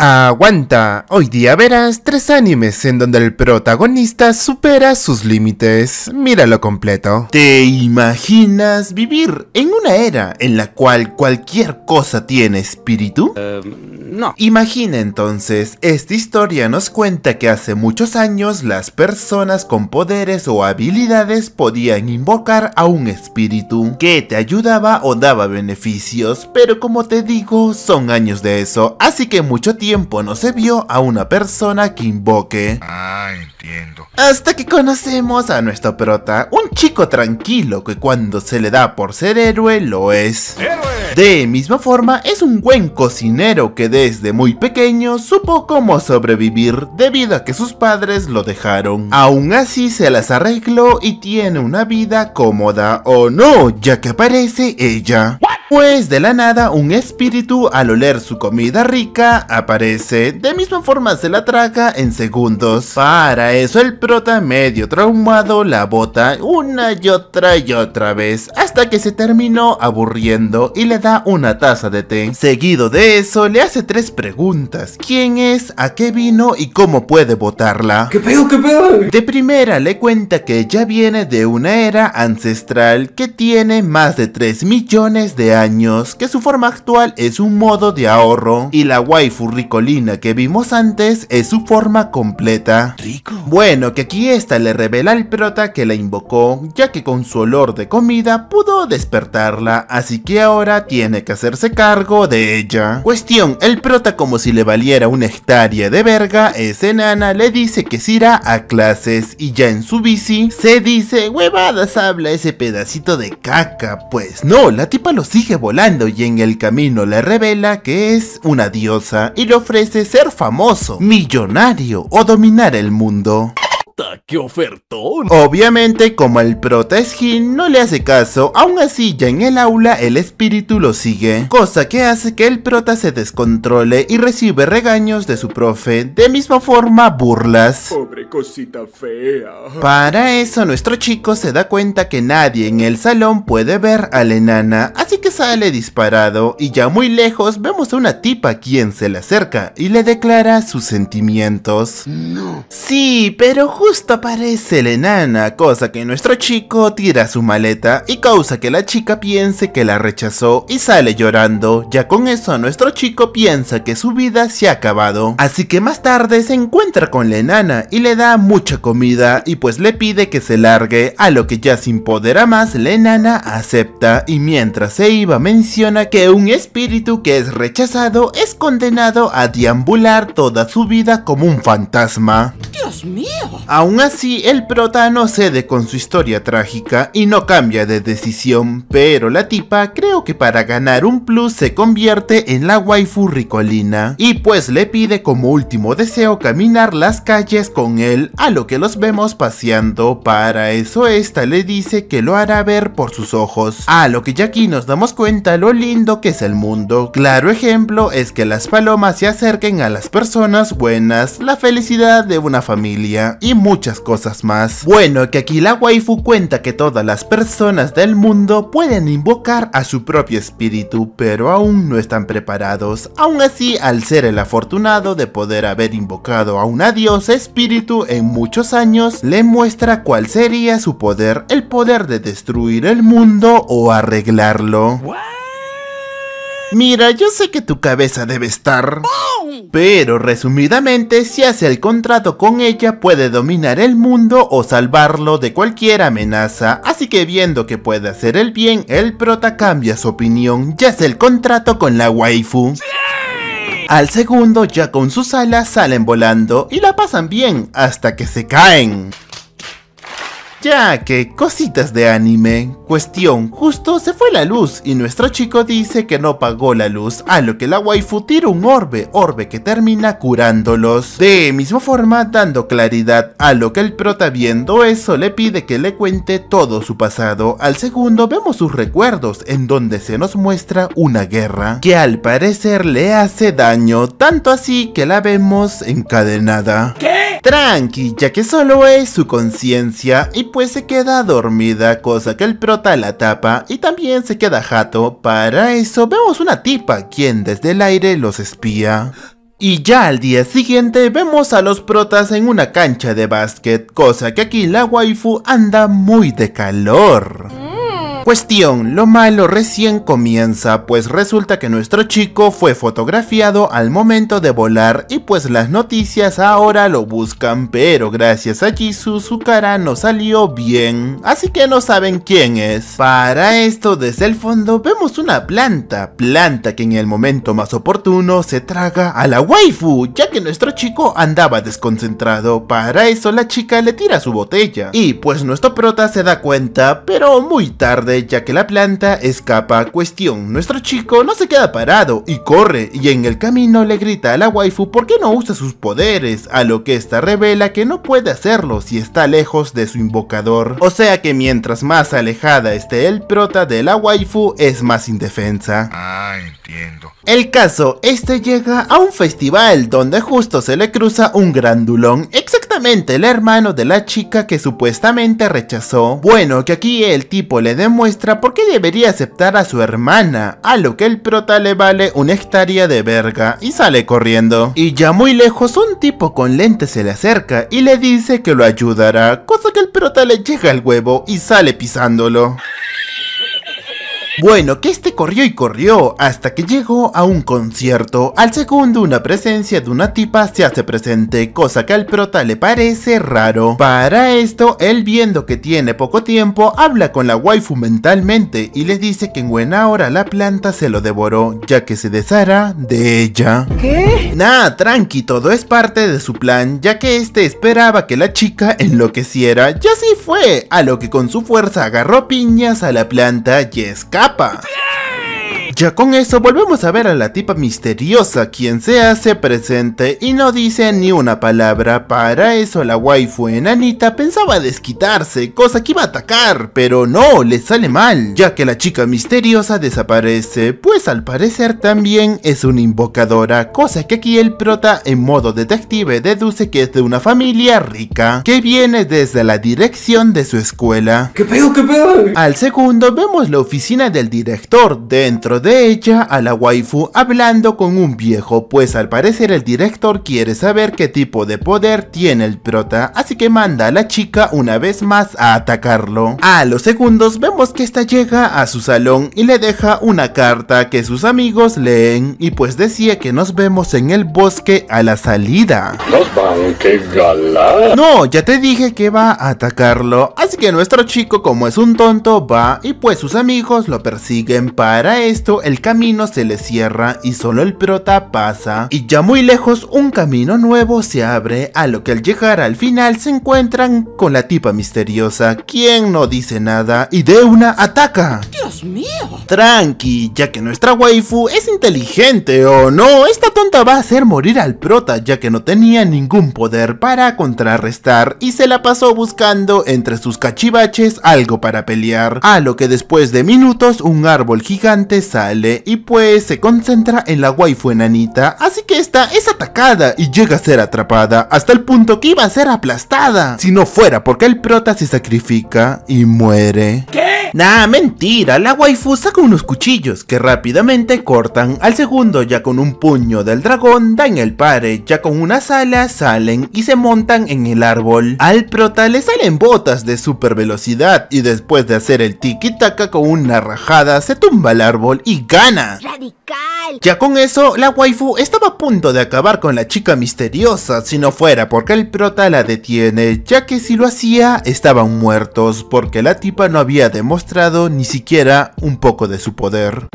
Aguanta, hoy día verás tres animes en donde el protagonista supera sus límites. Míralo completo. ¿Te imaginas vivir en una era en la cual cualquier cosa tiene espíritu? Eh, no. Imagina entonces, esta historia nos cuenta que hace muchos años las personas con poderes o habilidades podían invocar a un espíritu que te ayudaba o daba beneficios, pero como te digo, son años de eso, así que mucho tiempo no se vio a una persona que invoque. Ah, entiendo. Hasta que conocemos a nuestro prota, un chico tranquilo que cuando se le da por ser héroe lo es. De misma forma, es un buen cocinero que desde muy pequeño supo cómo sobrevivir debido a que sus padres lo dejaron. Aún así se las arregló y tiene una vida cómoda, o no, ya que aparece ella. Pues de la nada un espíritu al oler su comida rica aparece, de misma forma se la traga en segundos. Para eso el prota medio traumado la bota una y otra y otra vez, hasta que se terminó aburriendo y le da una taza de té. Seguido de eso le hace tres preguntas, ¿quién es, a qué vino y cómo puede botarla? ¿Qué pedo, qué pedo? De primera le cuenta que ya viene de una era ancestral que tiene más de 3 millones de años que su forma actual es un modo de ahorro y la waifu ricolina que vimos antes es su forma completa. Rico. Bueno, que aquí esta le revela al prota que la invocó, ya que con su olor de comida pudo despertarla, así que ahora tiene que hacerse cargo de ella. Cuestión, el prota como si le valiera una hectárea de verga, es enana, le dice que se irá a clases y ya en su bici se dice, huevadas habla ese pedacito de caca, pues no, la tipa lo sigue volando y en el camino le revela que es una diosa y le ofrece ser famoso, millonario o dominar el mundo qué ofertón. Obviamente, como el prota es Jin no le hace caso, aún así ya en el aula el espíritu lo sigue, cosa que hace que el prota se descontrole y recibe regaños de su profe, de misma forma burlas. Pobre cosita fea. Para eso nuestro chico se da cuenta que nadie en el salón puede ver a la enana, así que sale disparado y ya muy lejos vemos a una tipa quien se le acerca y le declara sus sentimientos. No. Sí, pero justo aparece la enana, cosa que nuestro chico tira su maleta y causa que la chica piense que la rechazó y sale llorando, ya con eso nuestro chico piensa que su vida se ha acabado. Así que más tarde se encuentra con la enana y le da mucha comida y pues le pide que se largue, a lo que ya sin poder a más la enana acepta y mientras se iba menciona que un espíritu que es rechazado es condenado a deambular toda su vida como un fantasma. ¡Dios mío! Ah, Aún así, el prota no cede con su historia trágica y no cambia de decisión, pero la tipa creo que para ganar un plus se convierte en la waifu ricolina, y pues le pide como último deseo caminar las calles con él, a lo que los vemos paseando, para eso esta le dice que lo hará ver por sus ojos, a lo que ya aquí nos damos cuenta lo lindo que es el mundo, claro ejemplo es que las palomas se acerquen a las personas buenas, la felicidad de una familia, y muchas cosas más. Bueno, que aquí la waifu cuenta que todas las personas del mundo pueden invocar a su propio espíritu, pero aún no están preparados. Aún así, al ser el afortunado de poder haber invocado a un diosa espíritu en muchos años, le muestra cuál sería su poder, el poder de destruir el mundo o arreglarlo. Mira, yo sé que tu cabeza debe estar... Pero resumidamente, si hace el contrato con ella puede dominar el mundo o salvarlo de cualquier amenaza. Así que viendo que puede hacer el bien, el prota cambia su opinión y hace el contrato con la waifu. Al segundo ya con sus alas salen volando y la pasan bien hasta que se caen. Ya que cositas de anime, cuestión, justo se fue la luz y nuestro chico dice que no pagó la luz, a lo que la waifu tira un orbe, orbe que termina curándolos. De misma forma dando claridad, a lo que el prota viendo eso le pide que le cuente todo su pasado. Al segundo vemos sus recuerdos en donde se nos muestra una guerra, que al parecer le hace daño, tanto así que la vemos encadenada. ¿Qué? Tranqui, ya que solo es su conciencia y pues se queda dormida, cosa que el prota la tapa y también se queda jato. Para eso vemos una tipa quien desde el aire los espía. Y ya al día siguiente vemos a los protas en una cancha de básquet, cosa que aquí la waifu anda muy de calor. Mm cuestión, lo malo recién comienza, pues resulta que nuestro chico fue fotografiado al momento de volar y pues las noticias ahora lo buscan, pero gracias a Jisoo su cara no salió bien, así que no saben quién es. Para esto desde el fondo vemos una planta, planta que en el momento más oportuno se traga a la waifu, ya que nuestro chico andaba desconcentrado, para eso la chica le tira su botella. Y pues nuestro prota se da cuenta, pero muy tarde ya que la planta escapa. a Cuestión, nuestro chico no se queda parado y corre y en el camino le grita a la waifu por qué no usa sus poderes, a lo que esta revela que no puede hacerlo si está lejos de su invocador. O sea que mientras más alejada esté el prota de la waifu es más indefensa. Ah, entiendo. El caso, este llega a un festival donde justo se le cruza un grandulón, exactamente el hermano de la chica que supuestamente rechazó. Bueno, que aquí el tipo le demuestra muestra por qué debería aceptar a su hermana, a lo que el prota le vale una hectárea de verga y sale corriendo. Y ya muy lejos un tipo con lentes se le acerca y le dice que lo ayudará, cosa que el prota le llega al huevo y sale pisándolo. Bueno, que este corrió y corrió hasta que llegó a un concierto. Al segundo, una presencia de una tipa se hace presente, cosa que al prota le parece raro. Para esto, él viendo que tiene poco tiempo, habla con la waifu mentalmente y le dice que en buena hora la planta se lo devoró, ya que se deshara de ella. ¿Qué? Nah, tranqui, todo es parte de su plan, ya que este esperaba que la chica enloqueciera. Y así fue, a lo que con su fuerza agarró piñas a la planta y escapó Japa! Ya con eso volvemos a ver a la tipa misteriosa quien se hace presente y no dice ni una palabra. Para eso la waifu enanita pensaba desquitarse, cosa que iba a atacar, pero no, le sale mal, ya que la chica misteriosa desaparece, pues al parecer también es una invocadora, cosa que aquí el prota en modo detective deduce que es de una familia rica, que viene desde la dirección de su escuela. ¿Qué pedo, qué pedo? Al segundo vemos la oficina del director dentro de de ella a la waifu hablando con un viejo, pues al parecer el director quiere saber qué tipo de poder tiene el prota, así que manda a la chica una vez más a atacarlo. A los segundos vemos que esta llega a su salón y le deja una carta que sus amigos leen y pues decía que nos vemos en el bosque a la salida. No, ya te dije que va a atacarlo, así que nuestro chico como es un tonto va y pues sus amigos lo persiguen para esto el camino se le cierra y solo el prota pasa y ya muy lejos un camino nuevo se abre a lo que al llegar al final se encuentran con la tipa misteriosa quien no dice nada y de una ataca. Dios mío. Tranqui, ya que nuestra waifu es inteligente o no, esta tonta va a hacer morir al prota ya que no tenía ningún poder para contrarrestar y se la pasó buscando entre sus cachivaches algo para pelear, a lo que después de minutos un árbol gigante sale y pues se concentra en la waifu enanita, así que esta es atacada y llega a ser atrapada hasta el punto que iba a ser aplastada, si no fuera porque el prota se sacrifica y muere. Nah, mentira, la waifu saca unos cuchillos que rápidamente cortan al segundo ya con un puño del dragón da en el pare, ya con unas alas salen y se montan en el árbol. Al prota le salen botas de super velocidad y después de hacer el tiki taka con una rajada se tumba al árbol y gana. Radical. Ya con eso, la waifu estaba a punto de acabar con la chica misteriosa si no fuera porque el prota la detiene, ya que si lo hacía estaban muertos porque la tipa no había demostrado ni siquiera un poco de su poder.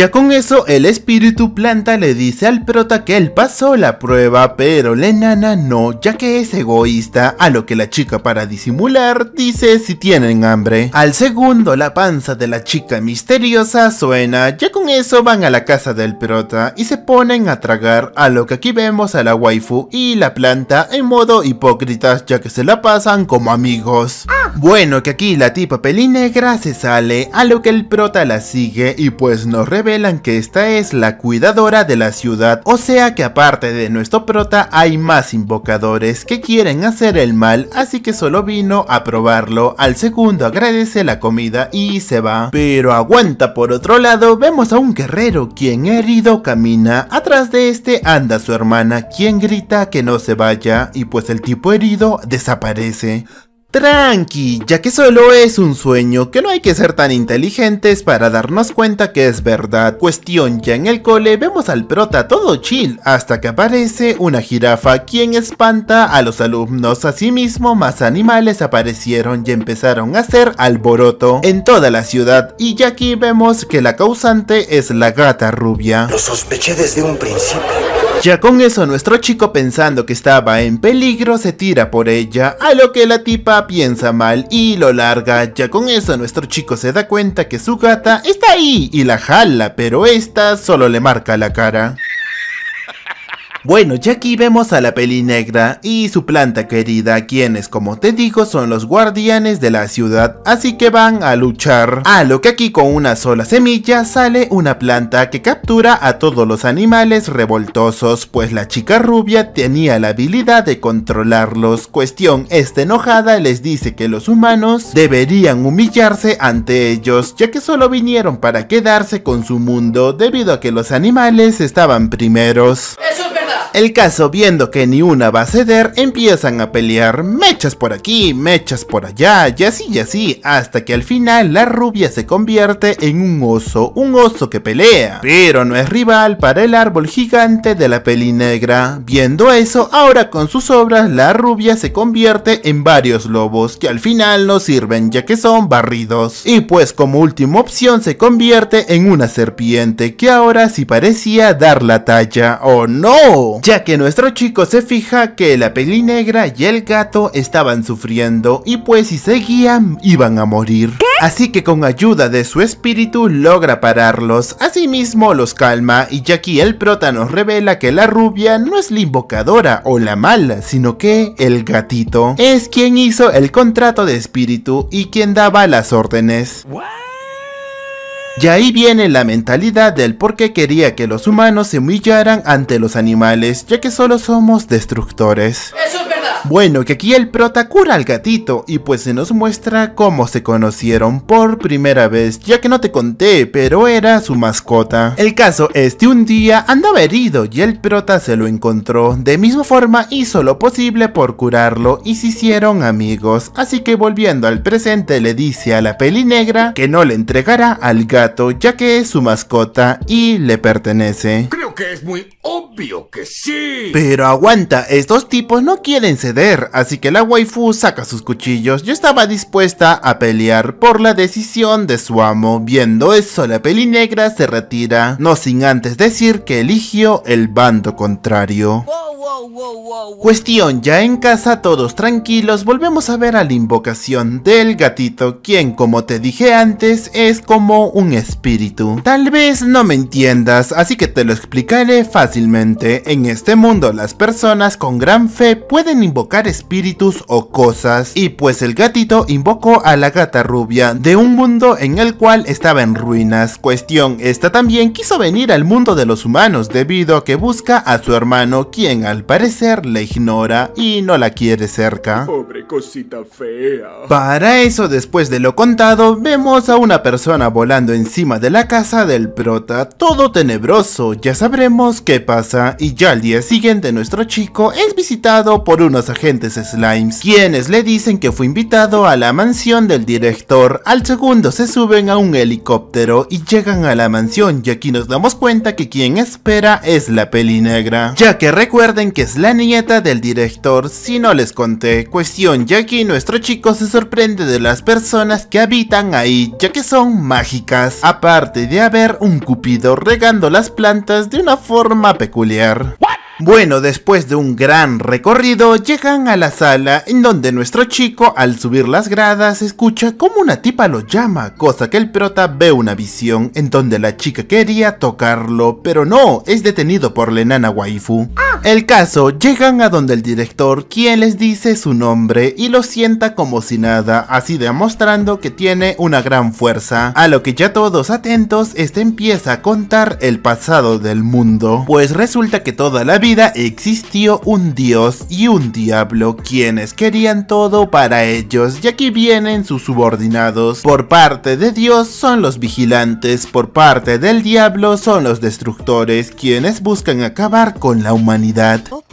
Ya con eso el espíritu planta le dice al prota que él pasó la prueba, pero la enana no, ya que es egoísta, a lo que la chica para disimular dice si tienen hambre. Al segundo la panza de la chica misteriosa suena, ya con eso van a la casa del prota y se ponen a tragar, a lo que aquí vemos a la waifu y la planta en modo hipócritas ya que se la pasan como amigos. Bueno que aquí la tipa pelinegra se sale, a lo que el prota la sigue y pues nos revela revelan que esta es la cuidadora de la ciudad, o sea que aparte de nuestro prota hay más invocadores que quieren hacer el mal, así que solo vino a probarlo, al segundo agradece la comida y se va. Pero aguanta por otro lado, vemos a un guerrero quien herido camina, atrás de este anda su hermana quien grita que no se vaya y pues el tipo herido desaparece. Tranqui, ya que solo es un sueño, que no hay que ser tan inteligentes para darnos cuenta que es verdad. Cuestión, ya en el cole vemos al prota todo chill, hasta que aparece una jirafa quien espanta a los alumnos. Asimismo, más animales aparecieron y empezaron a hacer alboroto en toda la ciudad, y ya aquí vemos que la causante es la gata rubia. Lo sospeché desde un principio. Ya con eso nuestro chico pensando que estaba en peligro se tira por ella, a lo que la tipa piensa mal y lo larga. Ya con eso nuestro chico se da cuenta que su gata está ahí y la jala, pero esta solo le marca la cara. Bueno, ya aquí vemos a la peli negra y su planta querida, quienes como te digo son los guardianes de la ciudad, así que van a luchar. A lo que aquí con una sola semilla sale una planta que captura a todos los animales revoltosos, pues la chica rubia tenía la habilidad de controlarlos. Cuestión, esta enojada les dice que los humanos deberían humillarse ante ellos, ya que solo vinieron para quedarse con su mundo, debido a que los animales estaban primeros. El caso, viendo que ni una va a ceder, empiezan a pelear mechas por aquí, mechas por allá, y así y así, hasta que al final la rubia se convierte en un oso, un oso que pelea, pero no es rival para el árbol gigante de la peli negra. Viendo eso, ahora con sus obras, la rubia se convierte en varios lobos, que al final no sirven ya que son barridos. Y pues como última opción se convierte en una serpiente, que ahora sí parecía dar la talla, ¿o oh, no? ya que nuestro chico se fija que la peli negra y el gato estaban sufriendo y pues si seguían iban a morir. Así que con ayuda de su espíritu logra pararlos, asimismo los calma y Jackie el prota nos revela que la rubia no es la invocadora o la mala, sino que el gatito es quien hizo el contrato de espíritu y quien daba las órdenes. Y ahí viene la mentalidad del por qué quería que los humanos se humillaran ante los animales, ya que solo somos destructores. Bueno, que aquí el prota cura al gatito y pues se nos muestra cómo se conocieron por primera vez, ya que no te conté, pero era su mascota. El caso es que un día andaba herido y el prota se lo encontró. De misma forma hizo lo posible por curarlo y se hicieron amigos, así que volviendo al presente le dice a la peli negra que no le entregará al gato ya que es su mascota y le pertenece. Creo que es muy obvio que sí. Pero aguanta, estos tipos no quieren ser así que la waifu saca sus cuchillos yo estaba dispuesta a pelear por la decisión de su amo. Viendo eso, la peli negra se retira, no sin antes decir que eligió el bando contrario. Cuestión, ya en casa todos tranquilos, volvemos a ver a la invocación del gatito, quien como te dije antes es como un espíritu. Tal vez no me entiendas, así que te lo explicaré fácilmente. En este mundo las personas con gran fe pueden invocar espíritus o cosas, y pues el gatito invocó a la gata rubia de un mundo en el cual estaba en ruinas. Cuestión, esta también quiso venir al mundo de los humanos debido a que busca a su hermano, quien al parecer la ignora y no la quiere cerca. Pobre cosita fea. Para eso, después de lo contado, vemos a una persona volando encima de la casa del prota, todo tenebroso. Ya sabremos qué pasa y ya al día siguiente nuestro chico es visitado por unos agentes slimes, quienes le dicen que fue invitado a la mansión del director. Al segundo se suben a un helicóptero y llegan a la mansión y aquí nos damos cuenta que quien espera es la peli negra, ya que recuerda que es la nieta del director, si no les conté. Cuestión, ya que nuestro chico se sorprende de las personas que habitan ahí, ya que son mágicas. Aparte de haber un cupido regando las plantas de una forma peculiar. Bueno, después de un gran recorrido, llegan a la sala en donde nuestro chico, al subir las gradas, escucha como una tipa lo llama, cosa que el prota ve una visión en donde la chica quería tocarlo, pero no, es detenido por la enana waifu. Ah. El caso, llegan a donde el director, quien les dice su nombre y lo sienta como si nada, así demostrando que tiene una gran fuerza, a lo que ya todos atentos, este empieza a contar el pasado del mundo, pues resulta que toda la vida existió un dios y un diablo quienes querían todo para ellos y aquí vienen sus subordinados. Por parte de Dios son los vigilantes, por parte del diablo son los destructores quienes buscan acabar con la humanidad. Oh,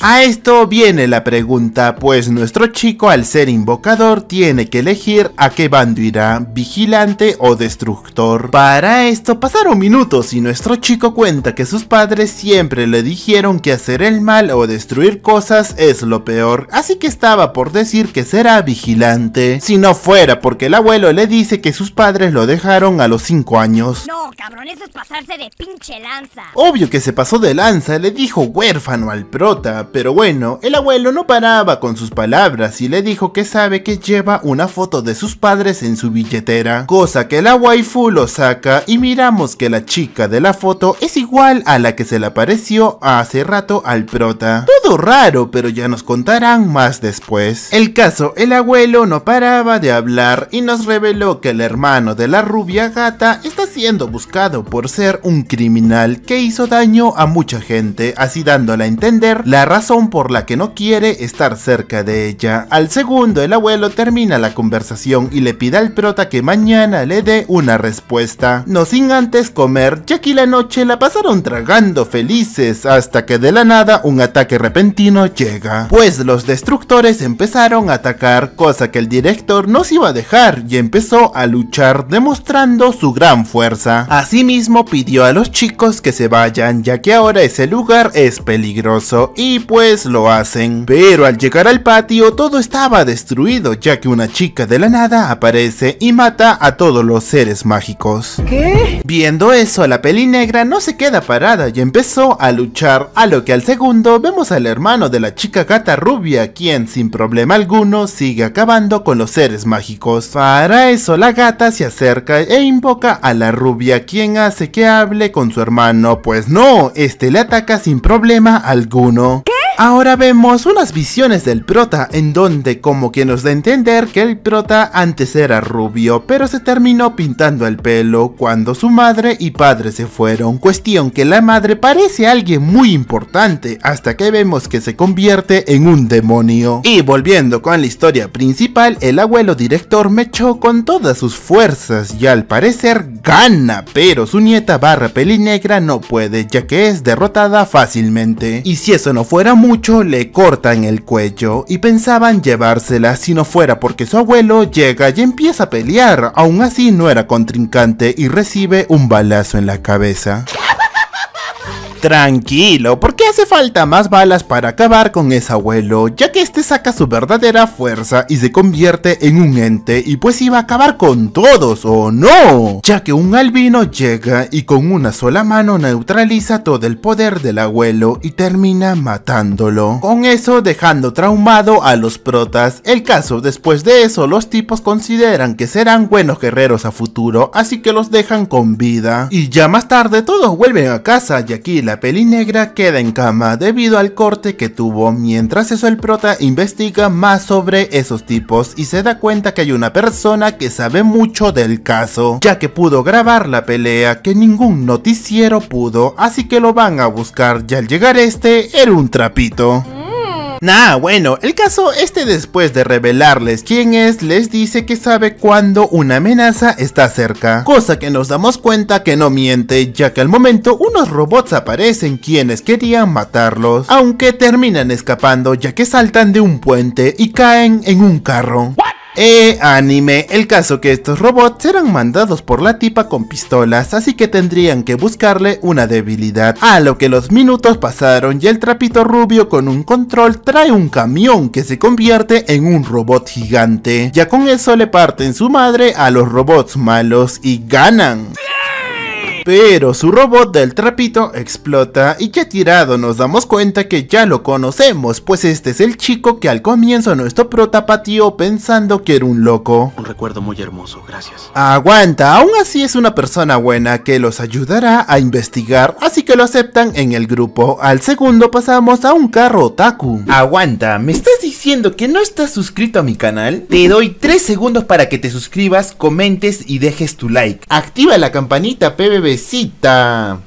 a esto viene la pregunta, pues nuestro chico al ser invocador tiene que elegir a qué bando irá, vigilante o destructor. Para esto pasaron minutos y nuestro chico cuenta que sus padres siempre le dijeron que hacer el mal o destruir cosas es lo peor, así que estaba por decir que será vigilante. Si no fuera porque el abuelo le dice que sus padres lo dejaron a los 5 años. No, cabrón, eso es pasarse de pinche lanza. Obvio que se pasó de lanza, le dijo huérfano al prota, pero bueno, el abuelo no paraba con sus palabras y le dijo que sabe que lleva una foto de sus padres en su billetera, cosa que la waifu lo saca y miramos que la chica de la foto es igual a la que se le apareció hace rato al prota. Todo raro, pero ya nos contarán más después. El caso, el abuelo no paraba de hablar y nos reveló que el hermano de la rubia gata está siendo buscado por ser un criminal que hizo daño a mucha gente, así dándole a entender la razón por la que no quiere estar cerca de ella. Al segundo, el abuelo termina la conversación y le pide al prota que mañana le dé una respuesta. No sin antes comer, ya que la noche la pasaron tragando felices hasta que de la nada un ataque repentino llega, pues los destructores empezaron a atacar, cosa que el director no se iba a dejar y empezó a luchar demostrando su gran fuerza. Asimismo pidió a los chicos que se vayan ya que ahora ese lugar es peligroso y pues lo hacen. Pero al llegar al patio todo estaba destruido ya que una chica de la nada aparece y mata a todos los seres mágicos. ¿Qué? Viendo eso la peli negra no se queda parada y empezó a luchar a lo que al segundo vemos al hermano de la chica gata rubia, quien sin problema alguno sigue acabando con los seres mágicos. Para eso la gata se acerca e invoca a la rubia, quien hace que hable con su hermano, pues no, este le ataca sin problema alguno. Ahora vemos unas visiones del prota en donde como que nos da a entender que el prota antes era rubio pero se terminó pintando el pelo cuando su madre y padre se fueron, cuestión que la madre parece alguien muy importante hasta que vemos que se convierte en un demonio. Y volviendo con la historia principal, el abuelo director mechó con todas sus fuerzas y al parecer gana, pero su nieta barra pelinegra no puede ya que es derrotada fácilmente. Y si eso no fuera mucho le cortan el cuello y pensaban llevársela si no fuera porque su abuelo llega y empieza a pelear, aún así no era contrincante y recibe un balazo en la cabeza. Tranquilo, porque hace falta más balas para acabar con ese abuelo, ya que este saca su verdadera fuerza y se convierte en un ente y pues iba a acabar con todos, ¿o no? Ya que un albino llega y con una sola mano neutraliza todo el poder del abuelo y termina matándolo. Con eso dejando traumado a los protas, el caso después de eso los tipos consideran que serán buenos guerreros a futuro, así que los dejan con vida. Y ya más tarde todos vuelven a casa y aquí la la peli negra queda en cama debido al corte que tuvo. Mientras eso el prota investiga más sobre esos tipos y se da cuenta que hay una persona que sabe mucho del caso, ya que pudo grabar la pelea que ningún noticiero pudo, así que lo van a buscar y al llegar este era un trapito. Nah, bueno, el caso este después de revelarles quién es, les dice que sabe cuando una amenaza está cerca. Cosa que nos damos cuenta que no miente, ya que al momento unos robots aparecen quienes querían matarlos. Aunque terminan escapando ya que saltan de un puente y caen en un carro. Eh, anime, el caso que estos robots eran mandados por la tipa con pistolas, así que tendrían que buscarle una debilidad. A lo que los minutos pasaron y el trapito rubio con un control trae un camión que se convierte en un robot gigante. Ya con eso le parten su madre a los robots malos y ganan. Pero su robot del trapito explota y ya tirado nos damos cuenta que ya lo conocemos, pues este es el chico que al comienzo nuestro prota pateó pensando que era un loco. Un recuerdo muy hermoso, gracias. Aguanta, aún así es una persona buena que los ayudará a investigar, así que lo aceptan en el grupo. Al segundo pasamos a un carro otaku. Aguanta, ¿me estás diciendo que no estás suscrito a mi canal? Te doy 3 segundos para que te suscribas, comentes y dejes tu like. Activa la campanita PBB Cita.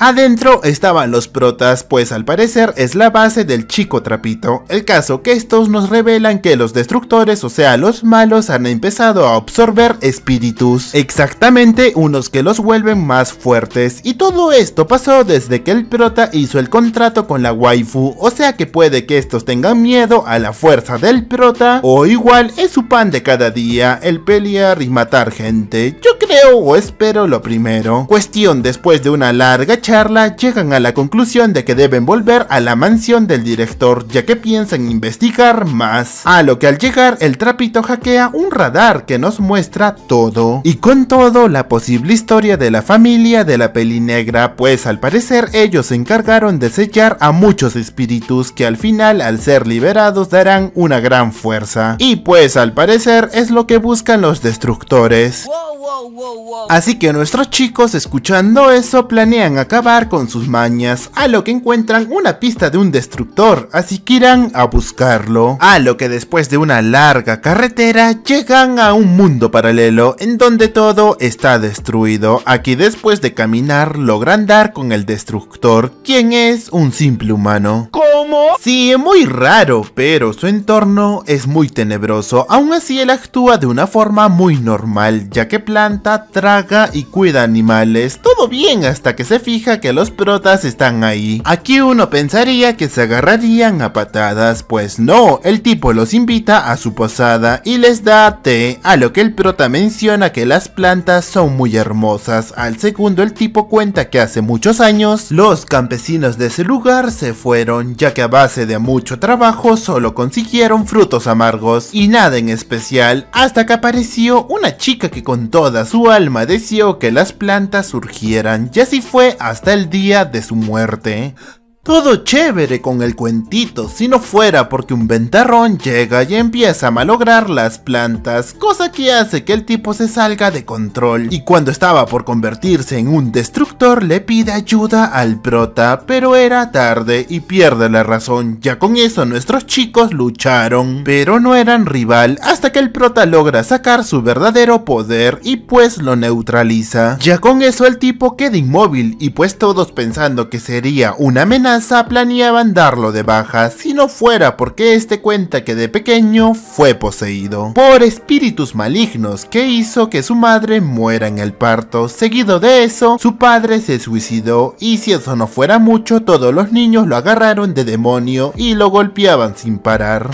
Adentro estaban los protas, pues al parecer es la base del chico trapito, el caso que estos nos revelan que los destructores, o sea los malos, han empezado a absorber espíritus, exactamente unos que los vuelven más fuertes, y todo esto pasó desde que el prota hizo el contrato con la waifu, o sea que puede que estos tengan miedo a la fuerza del prota, o igual es su pan de cada día, el pelear y matar gente, yo creo o espero lo primero. Cuestión después de una larga charla llegan a la conclusión de que deben volver a la mansión del director ya que piensan investigar más, a lo que al llegar el trapito hackea un radar que nos muestra todo, y con todo la posible historia de la familia de la peli negra, pues al parecer ellos se encargaron de sellar a muchos espíritus que al final al ser liberados darán una gran fuerza, y pues al parecer es lo que buscan los destructores. Así que nuestros chicos escuchando eso planean acabar con sus mañas, a lo que encuentran una pista de un destructor, así que irán a buscarlo. A lo que después de una larga carretera llegan a un mundo paralelo en donde todo está destruido. Aquí después de caminar logran dar con el destructor, quien es un simple humano. ¿Cómo? Sí, muy raro, pero su entorno es muy tenebroso, aún así él actúa de una forma muy normal, ya que planta, traga y cuida animales, todo bien hasta que se fija que los protas están ahí. Aquí uno pensaría que se agarrarían a patadas, pues no, el tipo los invita a su posada y les da té, a lo que el prota menciona que las plantas son muy hermosas. Al segundo el tipo cuenta que hace muchos años los campesinos de ese lugar se fueron, ya que a base de mucho trabajo solo consiguieron frutos amargos y nada en especial, hasta que apareció una chica que con toda su alma deseó que las plantas surgieran y así fue hasta el día de su muerte, todo chévere con el cuentito, si no fuera porque un ventarrón llega y empieza a malograr las plantas, cosa que hace que el tipo se salga de control. Y cuando estaba por convertirse en un destructor, le pide ayuda al prota, pero era tarde y pierde la razón. Ya con eso nuestros chicos lucharon, pero no eran rival, hasta que el prota logra sacar su verdadero poder y pues lo neutraliza. Ya con eso el tipo queda inmóvil y pues todos pensando que sería una amenaza, planeaban darlo de baja si no fuera porque este cuenta que de pequeño fue poseído por espíritus malignos que hizo que su madre muera en el parto. Seguido de eso, su padre se suicidó y si eso no fuera mucho, todos los niños lo agarraron de demonio y lo golpeaban sin parar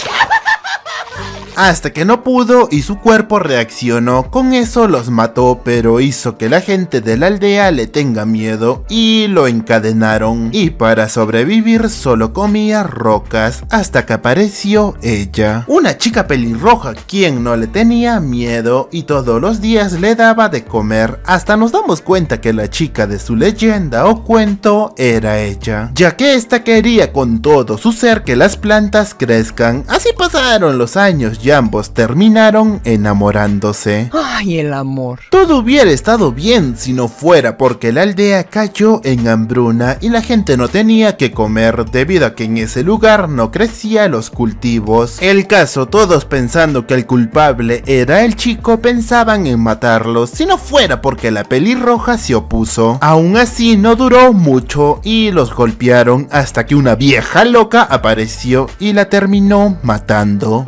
hasta que no pudo y su cuerpo reaccionó. Con eso los mató, pero hizo que la gente de la aldea le tenga miedo y lo encadenaron. Y para sobrevivir solo comía rocas hasta que apareció ella. Una chica pelirroja quien no le tenía miedo y todos los días le daba de comer hasta nos damos cuenta que la chica de su leyenda o cuento era ella, ya que esta quería con todo su ser que las plantas crezcan. Así pasaron los años y ambos terminaron enamorándose. ¡Ay, el amor! Todo hubiera estado bien si no fuera porque la aldea cayó en hambruna y la gente no tenía que comer debido a que en ese lugar no crecían los cultivos. El caso, todos pensando que el culpable era el chico, pensaban en matarlo si no fuera porque la pelirroja se opuso. Aún así, no duró mucho y los golpearon hasta que una vieja loca apareció y la terminó matando.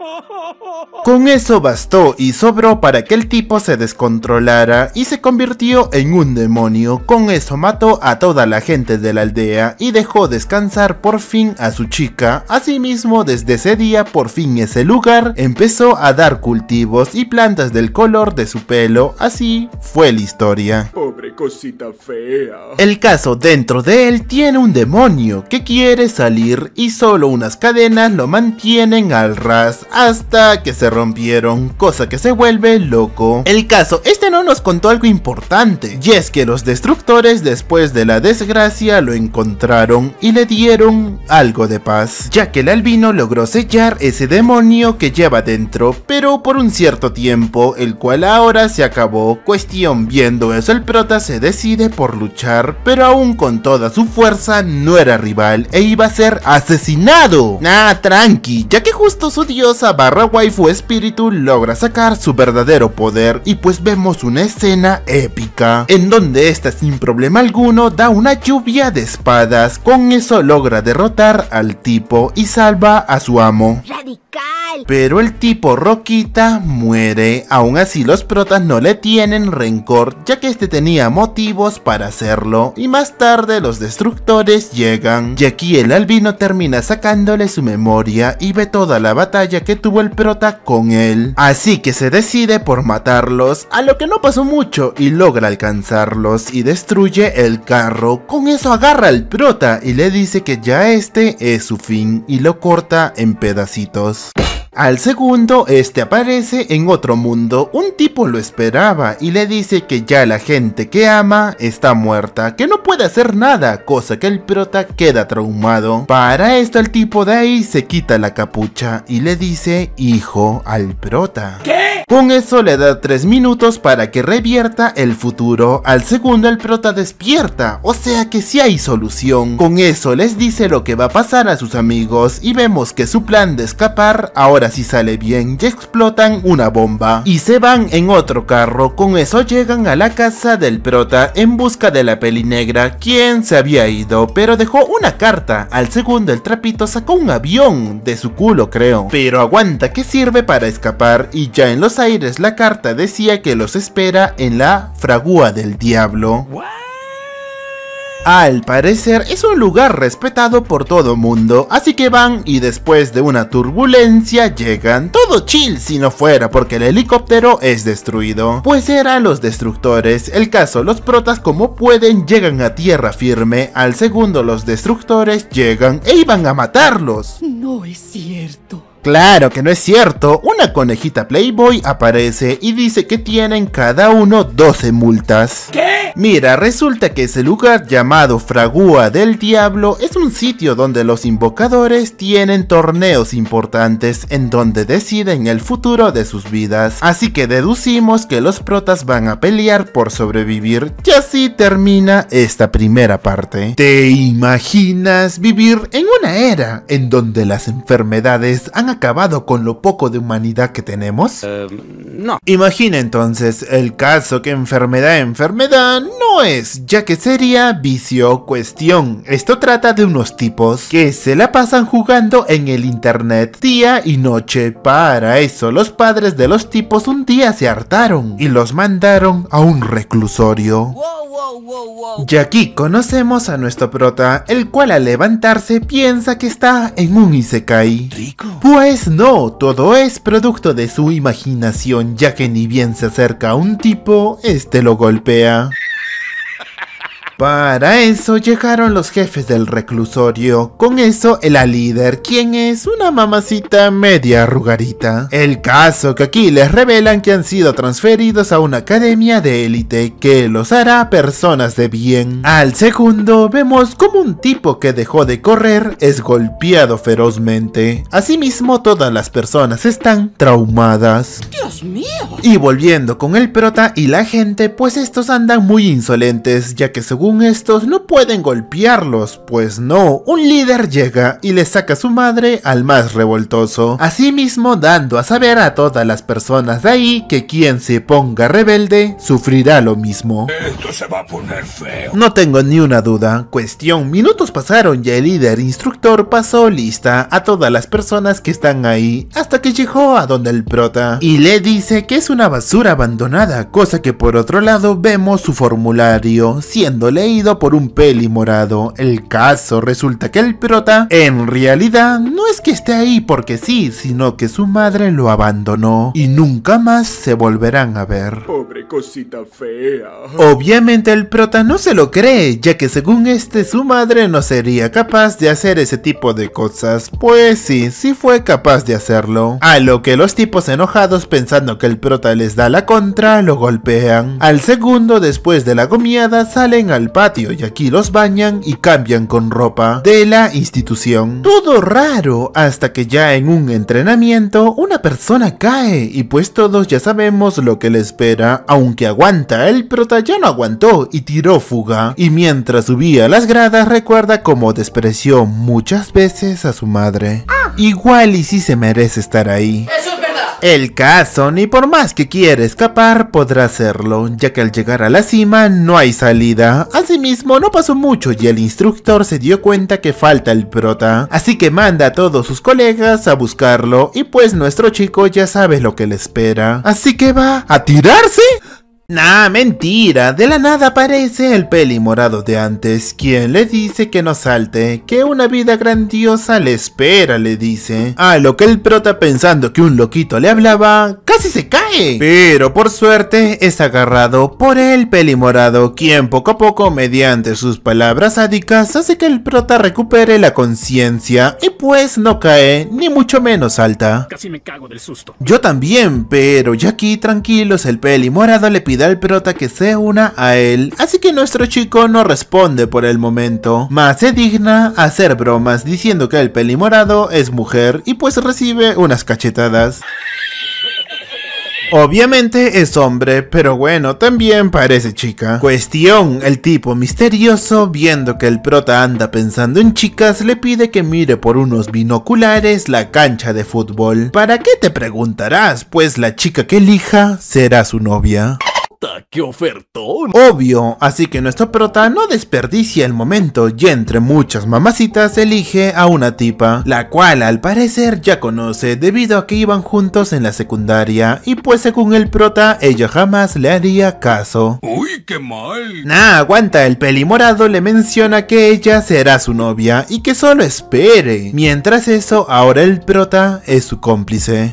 Con eso bastó y sobró para que el tipo se descontrolara y se convirtió en un demonio. Con eso mató a toda la gente de la aldea y dejó descansar por fin a su chica. Asimismo, desde ese día por fin ese lugar empezó a dar cultivos y plantas del color de su pelo. Así fue la historia. Pobre cosita fea. El caso dentro de él tiene un demonio que quiere salir y solo unas cadenas lo mantienen al ras hasta que se rompieron, cosa que se vuelve loco. El caso, este contó algo importante, y es que los destructores después de la desgracia lo encontraron y le dieron algo de paz, ya que el albino logró sellar ese demonio que lleva dentro, pero por un cierto tiempo, el cual ahora se acabó, cuestión viendo eso el prota se decide por luchar, pero aún con toda su fuerza no era rival e iba a ser asesinado. Nah, tranqui, ya que justo su diosa barra waifu espíritu logra sacar su verdadero poder y pues vemos un escena épica, en donde esta sin problema alguno da una lluvia de espadas, con eso logra derrotar al tipo y salva a su amo. Pero el tipo Roquita muere. Aún así los protas no le tienen rencor, ya que este tenía motivos para hacerlo. Y más tarde los destructores llegan. Y aquí el albino termina sacándole su memoria y ve toda la batalla que tuvo el prota con él. Así que se decide por matarlos, a lo que no pasó mucho y logra alcanzarlos y destruye el carro. Con eso agarra al prota y le dice que ya este es su fin y lo corta en pedacitos. Al segundo, este aparece en otro mundo, un tipo lo esperaba y le dice que ya la gente que ama está muerta, que no puede hacer nada, cosa que el prota queda traumado. Para esto el tipo de ahí se quita la capucha y le dice hijo al prota. ¿Qué? Con eso le da 3 minutos para que revierta el futuro, al segundo el prota despierta, o sea que si hay solución. Con eso les dice lo que va a pasar a sus amigos y vemos que su plan de escapar ahora ahora sale bien y explotan una bomba. Y se van en otro carro, con eso llegan a la casa del prota en busca de la peli negra, quien se había ido, pero dejó una carta. Al segundo el trapito sacó un avión de su culo creo. Pero aguanta que sirve para escapar y ya en los aires la carta decía que los espera en la fragua del diablo. Al parecer es un lugar respetado por todo mundo, así que van y después de una turbulencia llegan, todo chill si no fuera porque el helicóptero es destruido. Pues eran los destructores, el caso los protas como pueden llegan a tierra firme, al segundo los destructores llegan e iban a matarlos. No es cierto. Claro que no es cierto, una conejita Playboy aparece y dice que tienen cada uno 12 multas. ¿Qué? Mira, resulta que ese lugar llamado Fragua del Diablo es un sitio donde los invocadores tienen torneos importantes en donde deciden el futuro de sus vidas. Así que deducimos que los protas van a pelear por sobrevivir y así termina esta primera parte. ¿Te imaginas vivir en una era en donde las enfermedades han acabado con lo poco de humanidad que tenemos? Eh, no. Imagina entonces el caso que enfermedad enfermedad no es, ya que sería vicio cuestión. Esto trata de unos tipos que se la pasan jugando en el internet día y noche. Para eso los padres de los tipos un día se hartaron y los mandaron a un reclusorio. y aquí conocemos a nuestro prota, el cual al levantarse piensa que está en un isekai. Rico. Pues no no, todo es producto de su imaginación, ya que ni bien se acerca a un tipo, este lo golpea. Para eso llegaron los jefes del reclusorio, con eso El líder, quien es una mamacita media arrugarita. El caso que aquí les revelan que han sido transferidos a una academia de élite que los hará personas de bien. Al segundo vemos como un tipo que dejó de correr es golpeado ferozmente. Asimismo todas las personas están traumadas. ¡Dios mío! Y volviendo con el prota y la gente, pues estos andan muy insolentes, ya que según estos no pueden golpearlos, pues no, un líder llega y le saca su madre al más revoltoso, asimismo dando a saber a todas las personas de ahí que quien se ponga rebelde sufrirá lo mismo. Esto se va a poner feo. No tengo ni una duda, cuestión, minutos pasaron y el líder instructor pasó lista a todas las personas que están ahí hasta que llegó a donde el prota y le dice que es una basura abandonada, cosa que por otro lado vemos su formulario siéndole ido por un peli morado. El caso resulta que el prota, en realidad, no es que esté ahí porque sí, sino que su madre lo abandonó y nunca más se volverán a ver. Pobre cosita fea. Obviamente el prota no se lo cree, ya que según este su madre no sería capaz de hacer ese tipo de cosas. Pues sí, sí fue capaz de hacerlo. A lo que los tipos enojados pensando que el prota les da la contra, lo golpean. Al segundo después de la gomiada salen al patio y aquí los bañan y cambian con ropa de la institución. Todo raro hasta que ya en un entrenamiento una persona cae y pues todos ya sabemos lo que le espera, aunque aguanta, el prota ya no aguantó y tiró fuga. Y mientras subía las gradas recuerda cómo despreció muchas veces a su madre. Ah. Igual y si se merece estar ahí el caso, ni por más que quiera escapar podrá hacerlo, ya que al llegar a la cima no hay salida. Asimismo, no pasó mucho y el instructor se dio cuenta que falta el prota, así que manda a todos sus colegas a buscarlo y pues nuestro chico ya sabe lo que le espera. Así que va a tirarse. Nah, mentira, de la nada aparece el peli morado de antes, quien le dice que no salte, que una vida grandiosa le espera, le dice. A lo que el prota pensando que un loquito le hablaba, casi se cae. Pero por suerte es agarrado por el peli morado, quien poco a poco mediante sus palabras sádicas hace que el prota recupere la conciencia y pues no cae, ni mucho menos salta. Casi me cago del susto. Yo también, pero ya aquí tranquilos el peli morado le pide al prota que se una a él, así que nuestro chico no responde por el momento, Más se digna hacer bromas diciendo que el pelimorado es mujer y pues recibe unas cachetadas. Obviamente es hombre, pero bueno, también parece chica. Cuestión, el tipo misterioso, viendo que el prota anda pensando en chicas, le pide que mire por unos binoculares la cancha de fútbol. ¿Para qué te preguntarás? Pues la chica que elija será su novia ofertón. Obvio, así que nuestro prota no desperdicia el momento y entre muchas mamacitas elige a una tipa, la cual al parecer ya conoce debido a que iban juntos en la secundaria y pues según el prota ella jamás le haría caso. Uy, qué mal. Nah, aguanta, el peli morado le menciona que ella será su novia y que solo espere. Mientras eso, ahora el prota es su cómplice.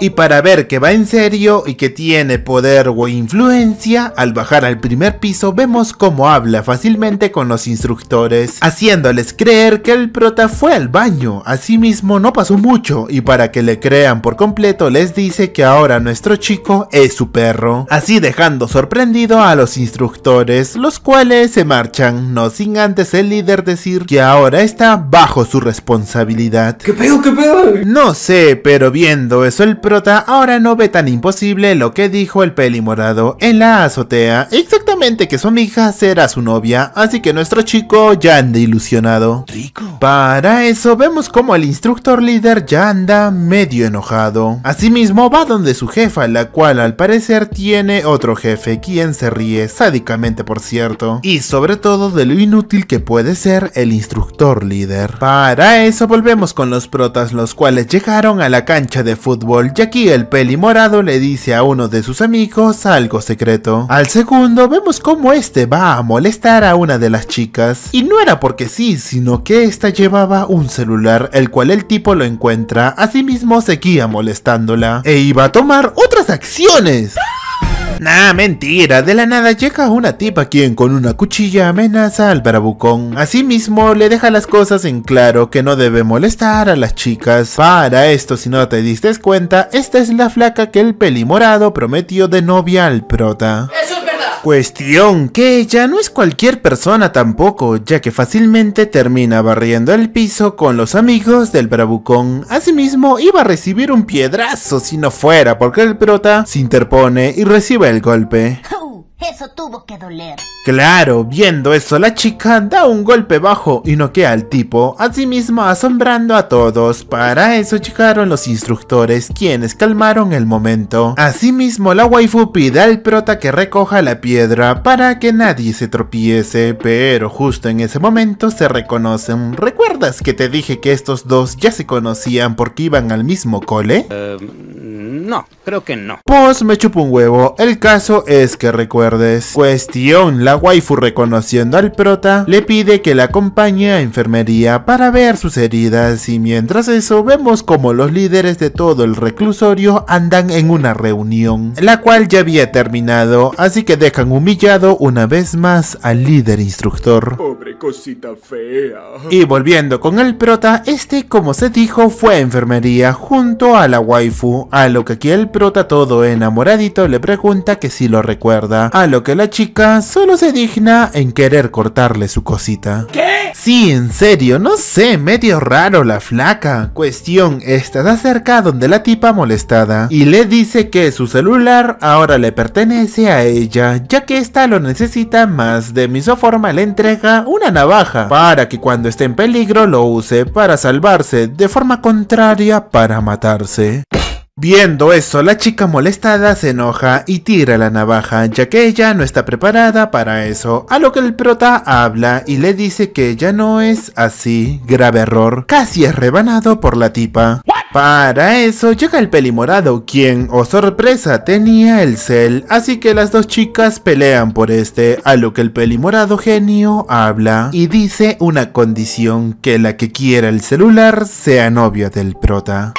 Y para ver que va en serio y que tiene poder o influencia, al bajar al primer piso vemos cómo habla fácilmente con los instructores, haciéndoles creer que el prota fue al baño. Asimismo no pasó mucho y para que le crean por completo les dice que ahora nuestro chico es su perro, así dejando sorprendido a los instructores, los cuales se marchan, no sin antes el líder decir que ahora está bajo su responsabilidad. ¿Qué pedo, qué pedo? No sé, pero bien Viendo eso el prota ahora no ve tan imposible lo que dijo el peli morado en la azotea, exactamente que su amiga será su novia, así que nuestro chico ya anda ilusionado. Rico. Para eso vemos como el instructor líder ya anda medio enojado. Asimismo va donde su jefa, la cual al parecer tiene otro jefe, quien se ríe sádicamente por cierto, y sobre todo de lo inútil que puede ser el instructor líder. Para eso volvemos con los protas, los cuales llegaron a la cancha de fútbol y aquí el peli morado le dice a uno de sus amigos algo secreto. Al segundo vemos cómo este va a molestar a una de las chicas y no era porque sí, sino que esta llevaba un celular el cual el tipo lo encuentra, asimismo seguía molestándola e iba a tomar otras acciones. Nah, mentira, de la nada llega una tipa quien con una cuchilla amenaza al barabucón Asimismo, le deja las cosas en claro que no debe molestar a las chicas. Para esto, si no te diste cuenta, esta es la flaca que el peli morado prometió de novia al prota. Cuestión que ella no es cualquier persona tampoco, ya que fácilmente termina barriendo el piso con los amigos del bravucón. Asimismo, iba a recibir un piedrazo si no fuera porque el prota se interpone y recibe el golpe. Eso tuvo que doler. Claro, viendo eso, la chica da un golpe bajo y noquea al tipo, asimismo asombrando a todos. Para eso llegaron los instructores, quienes calmaron el momento. Asimismo, la waifu pide al prota que recoja la piedra para que nadie se tropiece, pero justo en ese momento se reconocen. ¿Recuerdas que te dije que estos dos ya se conocían porque iban al mismo cole? Em, no, creo que no. Pues me chupo un huevo. El caso es que recuerdo Cuestión, la waifu reconociendo al prota, le pide que la acompañe a enfermería para ver sus heridas y mientras eso vemos como los líderes de todo el reclusorio andan en una reunión, la cual ya había terminado, así que dejan humillado una vez más al líder instructor. Pobre cosita fea. Y volviendo con el prota, este como se dijo fue a enfermería junto a la waifu, a lo que aquí el prota todo enamoradito le pregunta que si lo recuerda, a lo que la chica solo se digna en querer cortarle su cosita. ¿Qué? Sí, en serio, no sé, medio raro la flaca. Cuestión, está acerca donde la tipa molestada y le dice que su celular ahora le pertenece a ella, ya que esta lo necesita más. De forma le entrega una navaja para que cuando esté en peligro lo use para salvarse, de forma contraria para matarse. Viendo eso, la chica molestada se enoja y tira la navaja, ya que ella no está preparada para eso, a lo que el prota habla y le dice que ella no es así, grave error, casi es rebanado por la tipa. Para eso llega el pelimorado quien, o oh sorpresa, tenía el cel, así que las dos chicas pelean por este, a lo que el pelimorado genio habla y dice una condición, que la que quiera el celular sea novia del prota.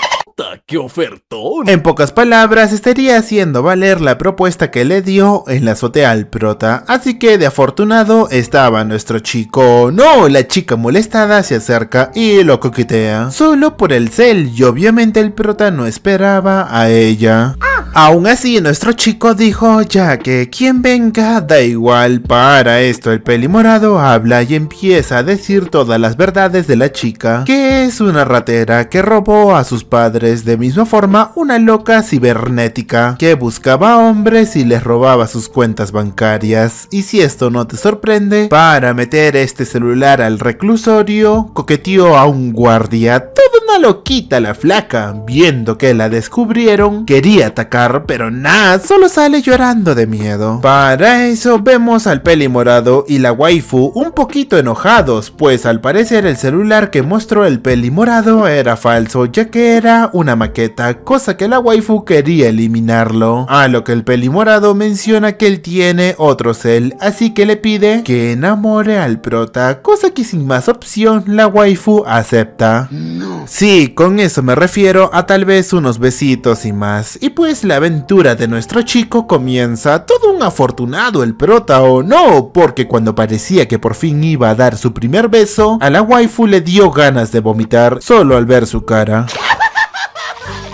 ¡Qué ofertón! En pocas palabras, estaría haciendo valer la propuesta que le dio en la azotea al prota, así que de afortunado estaba nuestro chico. No, la chica molestada se acerca y lo coquetea, solo por el cel y obviamente el prota no esperaba a ella. Ah, Aún así, nuestro chico dijo ya que quien venga da igual para esto. El peli morado habla y empieza a decir todas las verdades de la chica, que es una ratera que robó a sus padres, de misma forma una loca cibernética, que buscaba hombres y les robaba sus cuentas bancarias. Y si esto no te sorprende, para meter este celular al reclusorio, coqueteó a un guardia. Todo una loquita la flaca, viendo que la descubrieron, quería atacar, pero nada, solo sale llorando de miedo. Para eso vemos al peli morado y la waifu un poquito enojados, pues al parecer el celular que mostró el peli morado era falso, ya que era una maqueta, cosa que la waifu quería eliminarlo. A lo que el peli morado menciona que él tiene otro cel, así que le pide que enamore al prota, cosa que sin más opción la waifu acepta. No. Sí, con eso me refiero a tal vez unos besitos y más. Y pues la aventura de nuestro chico comienza. Todo un afortunado el prota o no, porque cuando parecía que por fin iba a dar su primer beso, a la waifu le dio ganas de vomitar solo al ver su cara.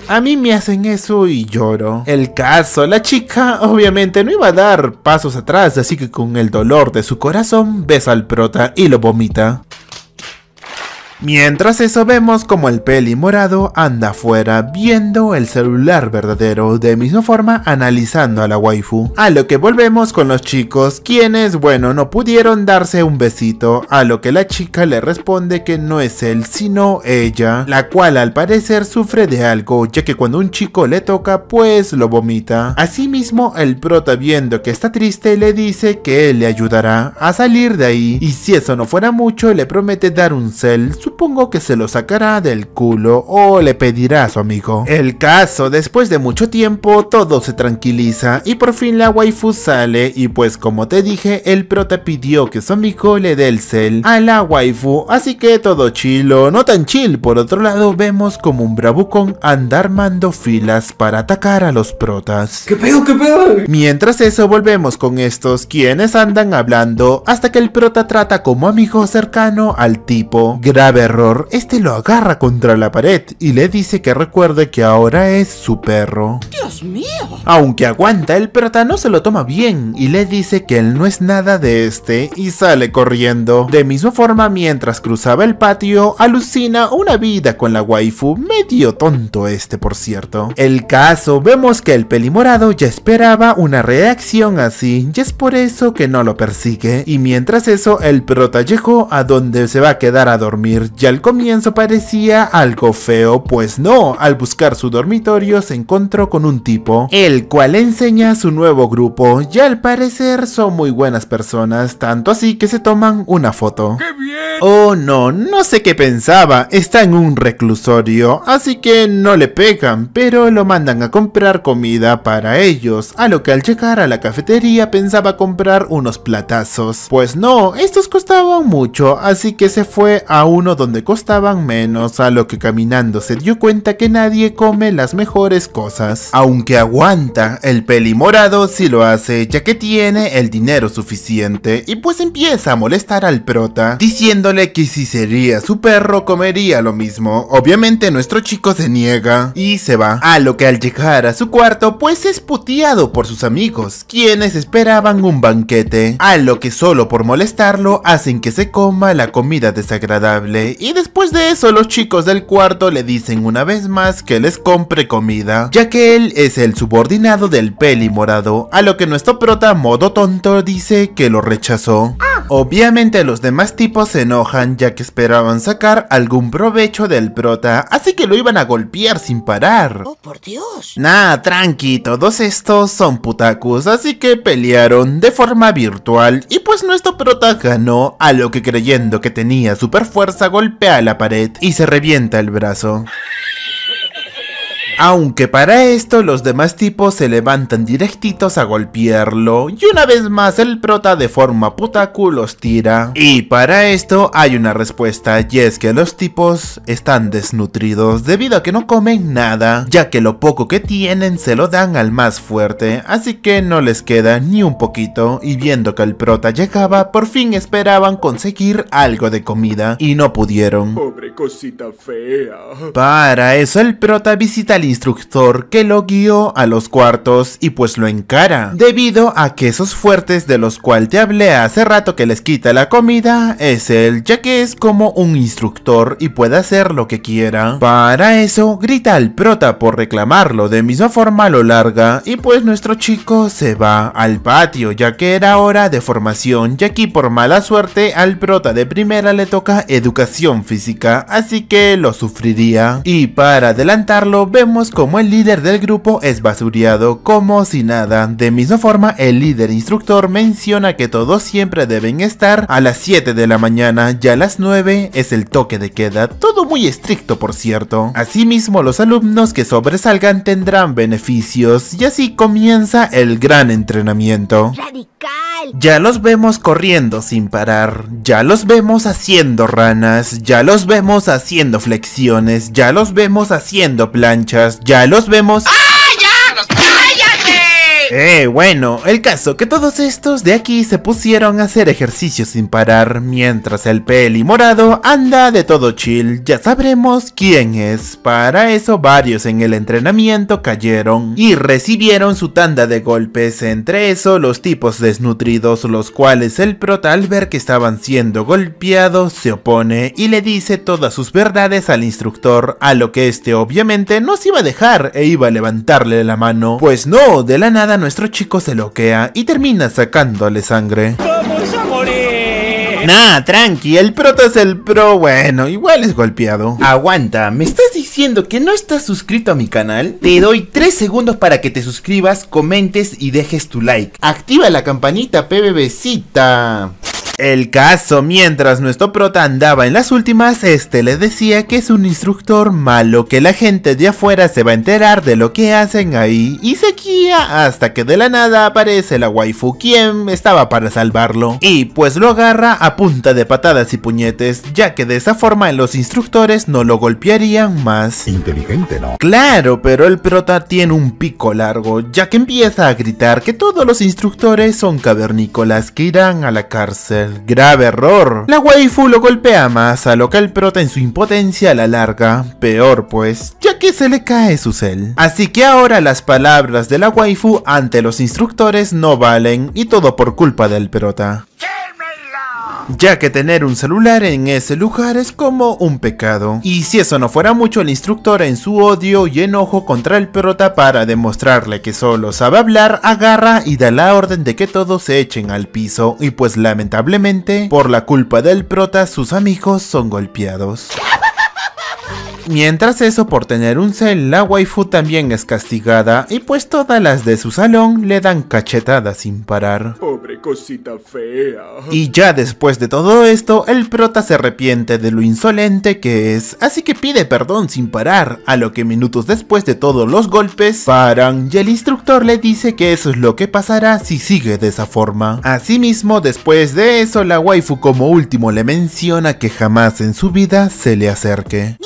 A mí me hacen eso y lloro. El caso, la chica obviamente no iba a dar pasos atrás, así que con el dolor de su corazón besa al prota y lo vomita. Mientras eso vemos como el peli morado anda afuera viendo el celular verdadero, de misma forma analizando a la waifu. A lo que volvemos con los chicos, quienes bueno no pudieron darse un besito, a lo que la chica le responde que no es él sino ella, la cual al parecer sufre de algo ya que cuando un chico le toca pues lo vomita. Asimismo el prota viendo que está triste le dice que él le ayudará a salir de ahí y si eso no fuera mucho le promete dar un cel supongo que se lo sacará del culo o le pedirá a su amigo. El caso, después de mucho tiempo, todo se tranquiliza y por fin la waifu sale y pues como te dije, el prota pidió que su amigo le dé el cel a la waifu, así que todo chilo, no tan chill. Por otro lado, vemos como un bravucón anda armando filas para atacar a los protas. ¡Qué pedo, qué pedo! Mientras eso, volvemos con estos quienes andan hablando hasta que el prota trata como amigo cercano al tipo. Grave error, este lo agarra contra la pared y le dice que recuerde que ahora es su perro. ¡Dios mío! Aunque aguanta, el perro, no se lo toma bien y le dice que él no es nada de este y sale corriendo. De misma forma, mientras cruzaba el patio, alucina una vida con la waifu, medio tonto este por cierto. El caso, vemos que el pelimorado ya esperaba una reacción así, y es por eso que no lo persigue. Y mientras eso, el perro llegó a donde se va a quedar a dormir, ya al comienzo parecía algo feo, pues no, al buscar su dormitorio se encontró con un tipo, el cual enseña a su nuevo grupo, y al parecer son muy buenas personas, tanto así que se toman una foto. ¡Qué bien! Oh no, no sé qué pensaba, está en un reclusorio, así que no le pegan, pero lo mandan a comprar comida para ellos, a lo que al llegar a la cafetería pensaba comprar unos platazos. Pues no, estos costaban mucho, así que se fue a uno de donde costaban menos, a lo que caminando se dio cuenta que nadie come las mejores cosas. Aunque aguanta, el peli morado si lo hace, ya que tiene el dinero suficiente, y pues empieza a molestar al prota, diciéndole que si sería su perro comería lo mismo. Obviamente nuestro chico se niega, y se va. A lo que al llegar a su cuarto, pues es puteado por sus amigos, quienes esperaban un banquete. A lo que solo por molestarlo hacen que se coma la comida desagradable y después de eso los chicos del cuarto le dicen una vez más que les compre comida, ya que él es el subordinado del peli morado, a lo que nuestro prota modo tonto dice que lo rechazó. Obviamente los demás tipos se enojan ya que esperaban sacar algún provecho del prota, así que lo iban a golpear sin parar. ¡Oh, por Dios! Nah, tranqui, todos estos son putakus, así que pelearon de forma virtual y pues nuestro prota ganó a lo que creyendo que tenía super fuerza golpea la pared y se revienta el brazo. Aunque para esto los demás tipos se levantan directitos a golpearlo y una vez más el prota de forma putacu los tira. Y para esto hay una respuesta y es que los tipos están desnutridos debido a que no comen nada, ya que lo poco que tienen se lo dan al más fuerte, así que no les queda ni un poquito y viendo que el prota llegaba por fin esperaban conseguir algo de comida y no pudieron. Pobre cosita fea. Para eso el prota visita al instructor que lo guió a los cuartos y pues lo encara. Debido a que esos fuertes de los cuales te hablé hace rato que les quita la comida es él, ya que es como un instructor y puede hacer lo que quiera. Para eso grita al prota por reclamarlo, de misma forma lo larga y pues nuestro chico se va al patio ya que era hora de formación y aquí por mala suerte al prota de primera le toca educación física así que lo sufriría. Y para adelantarlo vemos como el líder del grupo es basureado como si nada. De misma forma, el líder instructor menciona que todos siempre deben estar a las 7 de la mañana Ya a las 9 es el toque de queda, todo muy estricto por cierto. Asimismo, los alumnos que sobresalgan tendrán beneficios y así comienza el gran entrenamiento. Radical. Ya los vemos corriendo sin parar, ya los vemos haciendo ranas, ya los vemos haciendo flexiones, ya los vemos haciendo planchas, ya los vemos... ¡Ah! Eh, bueno, el caso que todos estos de aquí se pusieron a hacer ejercicio sin parar, mientras el peli morado anda de todo chill, ya sabremos quién es. Para eso varios en el entrenamiento cayeron y recibieron su tanda de golpes, entre eso los tipos desnutridos, los cuales el prota al ver que estaban siendo golpeados se opone y le dice todas sus verdades al instructor, a lo que este obviamente no se iba a dejar e iba a levantarle la mano, pues no, de la nada nuestro chico se loquea y termina sacándole sangre. ¡Vamos a morir! Nah, tranqui, el prota es el pro, bueno, igual es golpeado. Aguanta, ¿me estás diciendo que no estás suscrito a mi canal? Te doy 3 segundos para que te suscribas, comentes y dejes tu like. Activa la campanita, pbbcita. El caso, mientras nuestro prota andaba en las últimas, este le decía que es un instructor malo, que la gente de afuera se va a enterar de lo que hacen ahí y se guía hasta que de la nada aparece la waifu quien estaba para salvarlo. Y pues lo agarra a punta de patadas y puñetes, ya que de esa forma los instructores no lo golpearían más. Inteligente, ¿no? Claro, pero el prota tiene un pico largo, ya que empieza a gritar que todos los instructores son cavernícolas que irán a la cárcel grave error. La waifu lo golpea más a lo que el prota en su impotencia a la larga, peor pues, ya que se le cae su cel. Así que ahora las palabras de la waifu ante los instructores no valen y todo por culpa del prota ya que tener un celular en ese lugar es como un pecado. Y si eso no fuera mucho, el instructor en su odio y enojo contra el prota para demostrarle que solo sabe hablar, agarra y da la orden de que todos se echen al piso, y pues lamentablemente, por la culpa del prota, sus amigos son golpeados. Mientras eso, por tener un cel, la waifu también es castigada y pues todas las de su salón le dan cachetadas sin parar. Pobre cosita fea. Y ya después de todo esto, el prota se arrepiente de lo insolente que es, así que pide perdón sin parar, a lo que minutos después de todos los golpes, paran y el instructor le dice que eso es lo que pasará si sigue de esa forma. Asimismo, después de eso, la waifu como último le menciona que jamás en su vida se le acerque.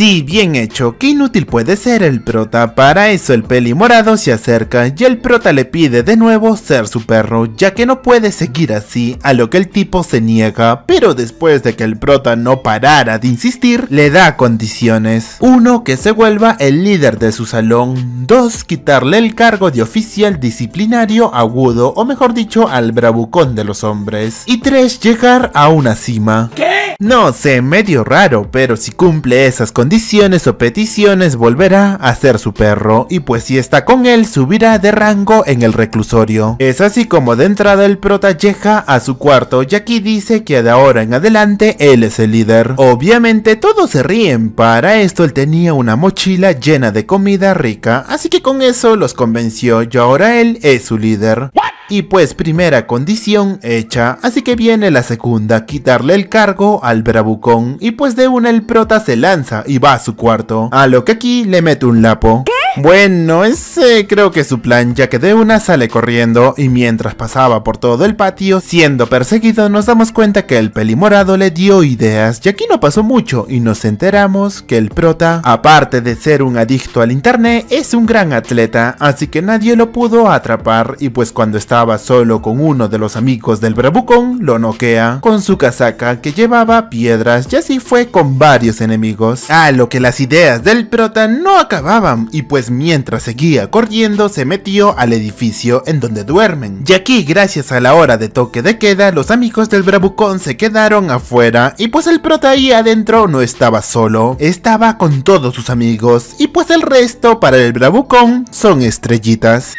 Si bien hecho, qué inútil puede ser el prota, para eso el peli morado se acerca y el prota le pide de nuevo ser su perro, ya que no puede seguir así, a lo que el tipo se niega, pero después de que el prota no parara de insistir, le da condiciones. Uno, que se vuelva el líder de su salón. Dos, quitarle el cargo de oficial disciplinario agudo, o mejor dicho, al bravucón de los hombres. Y tres, llegar a una cima. ¿Qué? No sé, medio raro, pero si cumple esas condiciones, condiciones o peticiones volverá a ser su perro y pues si está con él subirá de rango en el reclusorio. Es así como de entrada el prota llega a su cuarto y aquí dice que de ahora en adelante él es el líder. Obviamente todos se ríen, para esto él tenía una mochila llena de comida rica, así que con eso los convenció y ahora él es su líder. Y pues primera condición hecha, así que viene la segunda, quitarle el cargo al bravucón y pues de una el prota se lanza y va a su cuarto. A lo que aquí le mete un lapo. Bueno, ese creo que es su plan, ya que de una sale corriendo y mientras pasaba por todo el patio, siendo perseguido, nos damos cuenta que el pelimorado le dio ideas, y aquí no pasó mucho, y nos enteramos que el prota, aparte de ser un adicto al internet, es un gran atleta, así que nadie lo pudo atrapar, y pues cuando estaba solo con uno de los amigos del bravucón, lo noquea, con su casaca que llevaba piedras, y así fue con varios enemigos. A ah, lo que las ideas del prota no acababan, y pues pues mientras seguía corriendo se metió al edificio en donde duermen. Y aquí gracias a la hora de toque de queda los amigos del bravucón se quedaron afuera y pues el prota ahí adentro no estaba solo, estaba con todos sus amigos y pues el resto para el bravucón son estrellitas.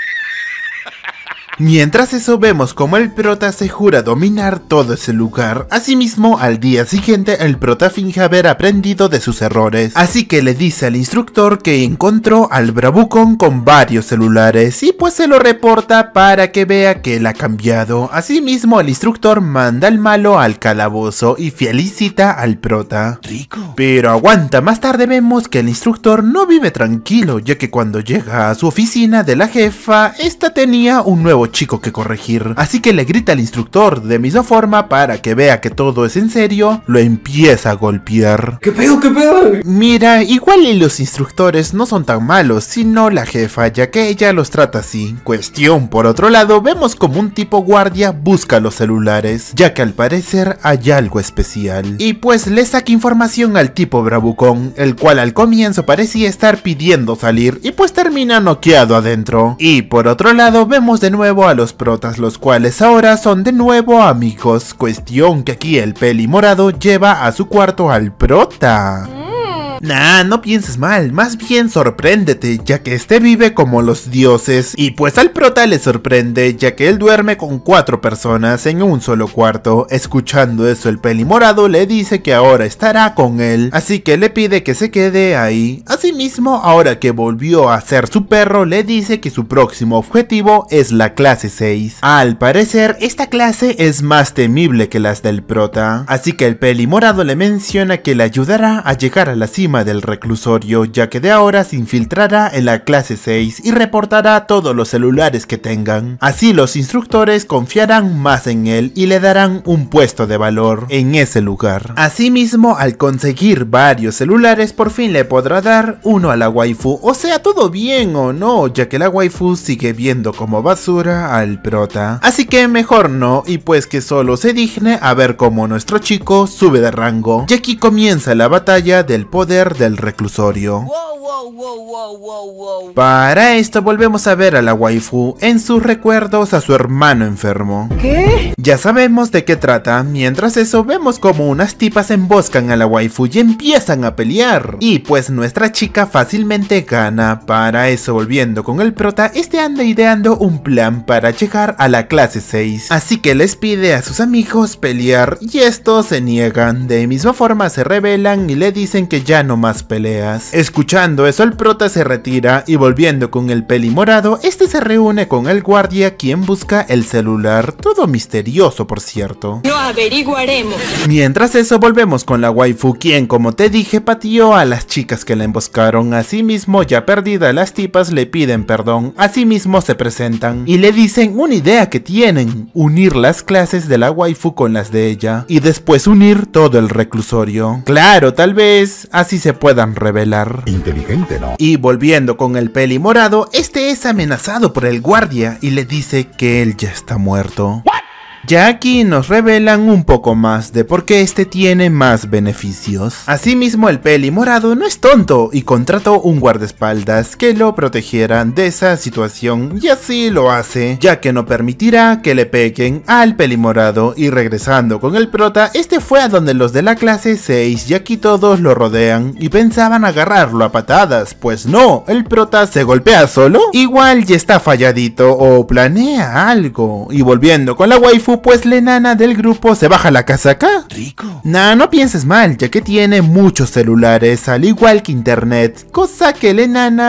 Mientras eso vemos como el prota se jura dominar todo ese lugar, asimismo al día siguiente el prota finge haber aprendido de sus errores, así que le dice al instructor que encontró al bravucón con varios celulares y pues se lo reporta para que vea que él ha cambiado, asimismo el instructor manda al malo al calabozo y felicita al prota. Rico. Pero aguanta, más tarde vemos que el instructor no vive tranquilo ya que cuando llega a su oficina de la jefa, esta tenía un nuevo chico que corregir. Así que le grita al instructor de misma forma para que vea que todo es en serio, lo empieza a golpear. ¿Qué pedo, qué pedo? Mira, igual y los instructores no son tan malos, sino la jefa, ya que ella los trata así. Cuestión, por otro lado, vemos como un tipo guardia busca los celulares, ya que al parecer hay algo especial. Y pues le saca información al tipo bravucón, el cual al comienzo parecía estar pidiendo salir y pues termina noqueado adentro. Y por otro lado vemos de nuevo a los protas, los cuales ahora son de nuevo amigos, cuestión que aquí el peli morado lleva a su cuarto al prota. Mm. Nah, no pienses mal, más bien sorpréndete, ya que este vive como los dioses. Y pues al prota le sorprende, ya que él duerme con cuatro personas en un solo cuarto. Escuchando eso, el peli morado le dice que ahora estará con él, así que le pide que se quede ahí. Asimismo, ahora que volvió a ser su perro, le dice que su próximo objetivo es la clase 6. Al parecer, esta clase es más temible que las del prota, así que el peli morado le menciona que le ayudará a llegar a la cima del reclusorio ya que de ahora se infiltrará en la clase 6 y reportará todos los celulares que tengan. Así los instructores confiarán más en él y le darán un puesto de valor en ese lugar. Asimismo, al conseguir varios celulares por fin le podrá dar uno a la waifu, o sea todo bien o no, ya que la waifu sigue viendo como basura al prota. Así que mejor no y pues que solo se digne a ver cómo nuestro chico sube de rango. Y aquí comienza la batalla del poder del reclusorio. Para esto volvemos a ver a la waifu en sus recuerdos a su hermano enfermo. ¿Qué? Ya sabemos de qué trata, mientras eso vemos como unas tipas emboscan a la waifu y empiezan a pelear. Y pues nuestra chica fácilmente gana, para eso volviendo con el prota, este anda ideando un plan para llegar a la clase 6. Así que les pide a sus amigos pelear y estos se niegan, de misma forma se rebelan y le dicen que ya no más peleas. Escuchando eso, el prota se retira y volviendo con el peli morado, este se reúne con el guardia quien busca el celular, todo misterioso por cierto. Lo averiguaremos. Mientras eso, volvemos con la waifu quien, como te dije, pateó a las chicas que la emboscaron. Asimismo, ya perdida, las tipas le piden perdón. Asimismo, se presentan y le dicen una idea que tienen, unir las clases de la waifu con las de ella y después unir todo el reclusorio. Claro, tal vez así se puedan revelar. Inteligente, ¿no? Y volviendo con el peli morado, este es amenazado por el guardia y le dice que él ya está muerto. Ya aquí nos revelan un poco más de por qué este tiene más beneficios. Asimismo, el peli morado no es tonto y contrató un guardaespaldas que lo protegiera de esa situación y así lo hace, ya que no permitirá que le peguen al peli morado y regresando con el prota, este fue a donde los de la clase 6 y aquí todos lo rodean y pensaban agarrarlo a patadas, pues no, el prota se golpea solo, igual ya está falladito o planea algo. Y volviendo con la waifu pues la enana del grupo se baja la casaca. Rico. Nah, no pienses mal, ya que tiene muchos celulares, al igual que internet. Cosa que la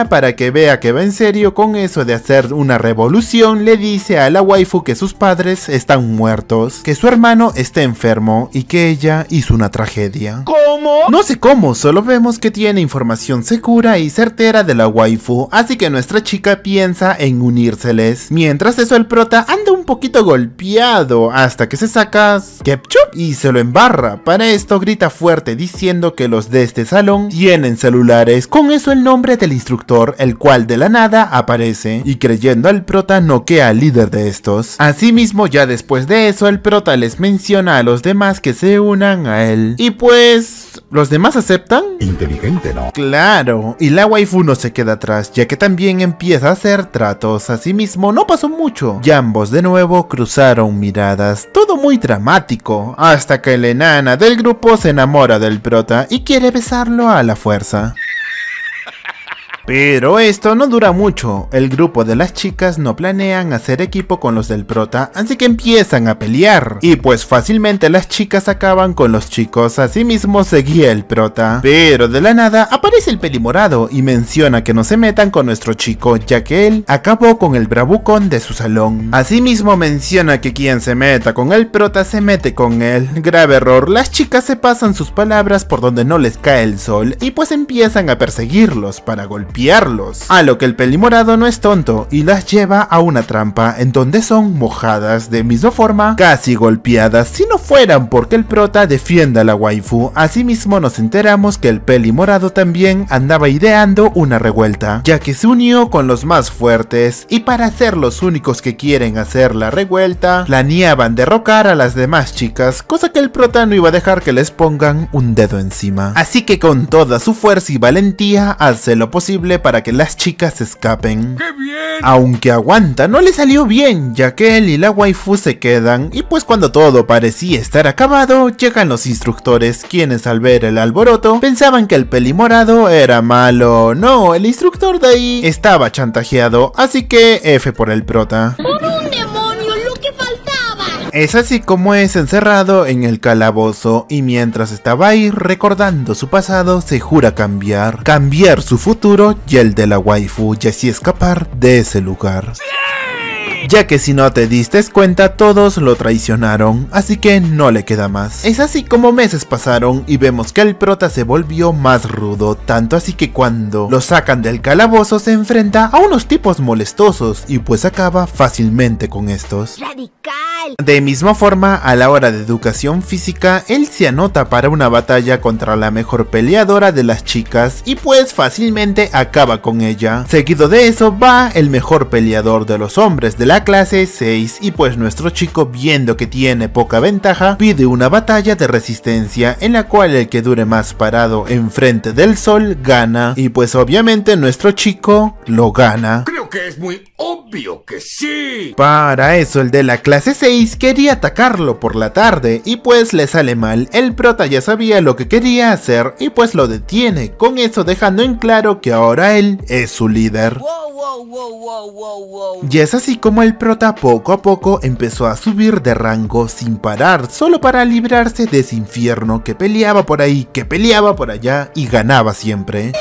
para que vea que va en serio con eso de hacer una revolución, le dice a la waifu que sus padres están muertos, que su hermano está enfermo y que ella hizo una tragedia. ¿Cómo? No sé cómo, solo vemos que tiene información segura y certera de la waifu, así que nuestra chica piensa en unírseles. Mientras eso el prota anda un poquito golpeado hasta que se saca Ketchup y se lo embarra. Para esto grita fuerte diciendo que los de este salón tienen celulares. Con eso el nombre del instructor, el cual de la nada aparece y creyendo al prota noquea al líder de estos. Asimismo ya después de eso el prota les menciona a los demás que se unan a él. Y pues los demás aceptan. Inteligente, ¿no? Claro, y la waifu no se queda atrás, ya que también empieza a hacer tratos. Asimismo, no pasó mucho. Y ambos de nuevo cruzaron miradas, todo muy dramático, hasta que la enana del grupo se enamora del prota y quiere besarlo a la fuerza. Pero esto no dura mucho, el grupo de las chicas no planean hacer equipo con los del prota, así que empiezan a pelear. Y pues fácilmente las chicas acaban con los chicos, así mismo seguía el prota. Pero de la nada aparece el pelimorado y menciona que no se metan con nuestro chico, ya que él acabó con el bravucón de su salón. Asimismo menciona que quien se meta con el prota se mete con él. Grave error, las chicas se pasan sus palabras por donde no les cae el sol y pues empiezan a perseguirlos para golpear a lo que el pelimorado no es tonto y las lleva a una trampa en donde son mojadas de misma forma, casi golpeadas si no fueran porque el prota defienda a la waifu. Asimismo nos enteramos que el pelimorado también andaba ideando una revuelta, ya que se unió con los más fuertes y para ser los únicos que quieren hacer la revuelta, planeaban derrocar a las demás chicas, cosa que el prota no iba a dejar que les pongan un dedo encima. Así que con toda su fuerza y valentía hace lo posible para que las chicas escapen. ¡Qué bien! Aunque aguanta, no le salió bien, ya que él y la waifu se quedan, y pues cuando todo parecía estar acabado, llegan los instructores, quienes al ver el alboroto, pensaban que el morado era malo. No, el instructor de ahí estaba chantajeado, así que F por el prota. Es así como es encerrado en el calabozo y mientras estaba ahí recordando su pasado se jura cambiar, cambiar su futuro y el de la waifu y así escapar de ese lugar ya que si no te diste cuenta todos lo traicionaron, así que no le queda más. Es así como meses pasaron y vemos que el prota se volvió más rudo, tanto así que cuando lo sacan del calabozo se enfrenta a unos tipos molestosos y pues acaba fácilmente con estos. ¡Radical! De misma forma, a la hora de educación física, él se anota para una batalla contra la mejor peleadora de las chicas y pues fácilmente acaba con ella. Seguido de eso va el mejor peleador de los hombres de la la clase 6 y pues nuestro chico viendo que tiene poca ventaja pide una batalla de resistencia en la cual el que dure más parado enfrente del sol gana y pues obviamente nuestro chico lo gana que es muy obvio que sí. Para eso el de la clase 6 quería atacarlo por la tarde y pues le sale mal. El prota ya sabía lo que quería hacer y pues lo detiene, con eso dejando en claro que ahora él es su líder. y es así como el prota poco a poco empezó a subir de rango sin parar, solo para librarse de ese infierno que peleaba por ahí, que peleaba por allá y ganaba siempre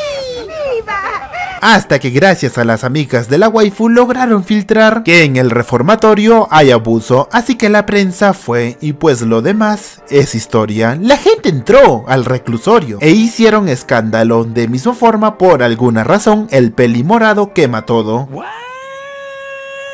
hasta que gracias a las amigas de la waifu lograron filtrar que en el reformatorio hay abuso, así que la prensa fue y pues lo demás es historia. La gente entró al reclusorio e hicieron escándalo, de misma forma por alguna razón el peli morado quema todo.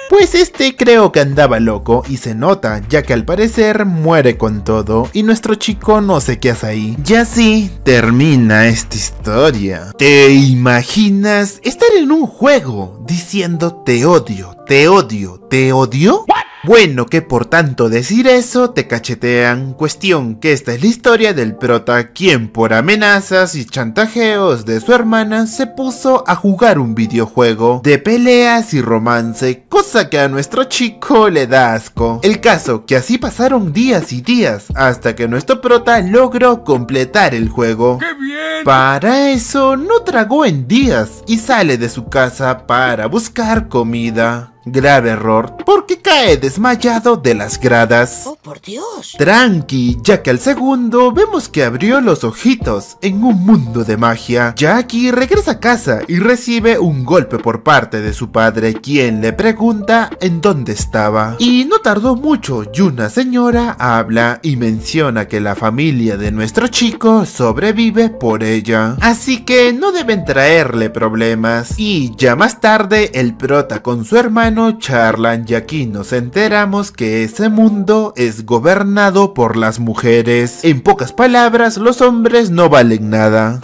Pues este creo que andaba loco y se nota, ya que al parecer muere con todo y nuestro chico no sé qué hace ahí. Y así termina esta historia. ¿Te imaginas estar en un juego diciendo te odio, te odio, te odio? Bueno, que por tanto decir eso te cachetean. Cuestión que esta es la historia del prota quien por amenazas y chantajeos de su hermana se puso a jugar un videojuego de peleas y romance, cosa que a nuestro chico le da asco. El caso que así pasaron días y días hasta que nuestro prota logró completar el juego. ¡Qué bien! Para eso no tragó en días y sale de su casa para buscar comida. Grave error, porque cae desmayado de las gradas. ¡Oh, por Dios! Tranqui, ya que al segundo vemos que abrió los ojitos en un mundo de magia. Jackie regresa a casa y recibe un golpe por parte de su padre, quien le pregunta en dónde estaba. Y no tardó mucho y una señora habla y menciona que la familia de nuestro chico sobrevive por ella. Así que no deben traerle problemas. Y ya más tarde, el prota con su hermano charlan y aquí nos enteramos que ese mundo es gobernado por las mujeres. En pocas palabras, los hombres no valen nada.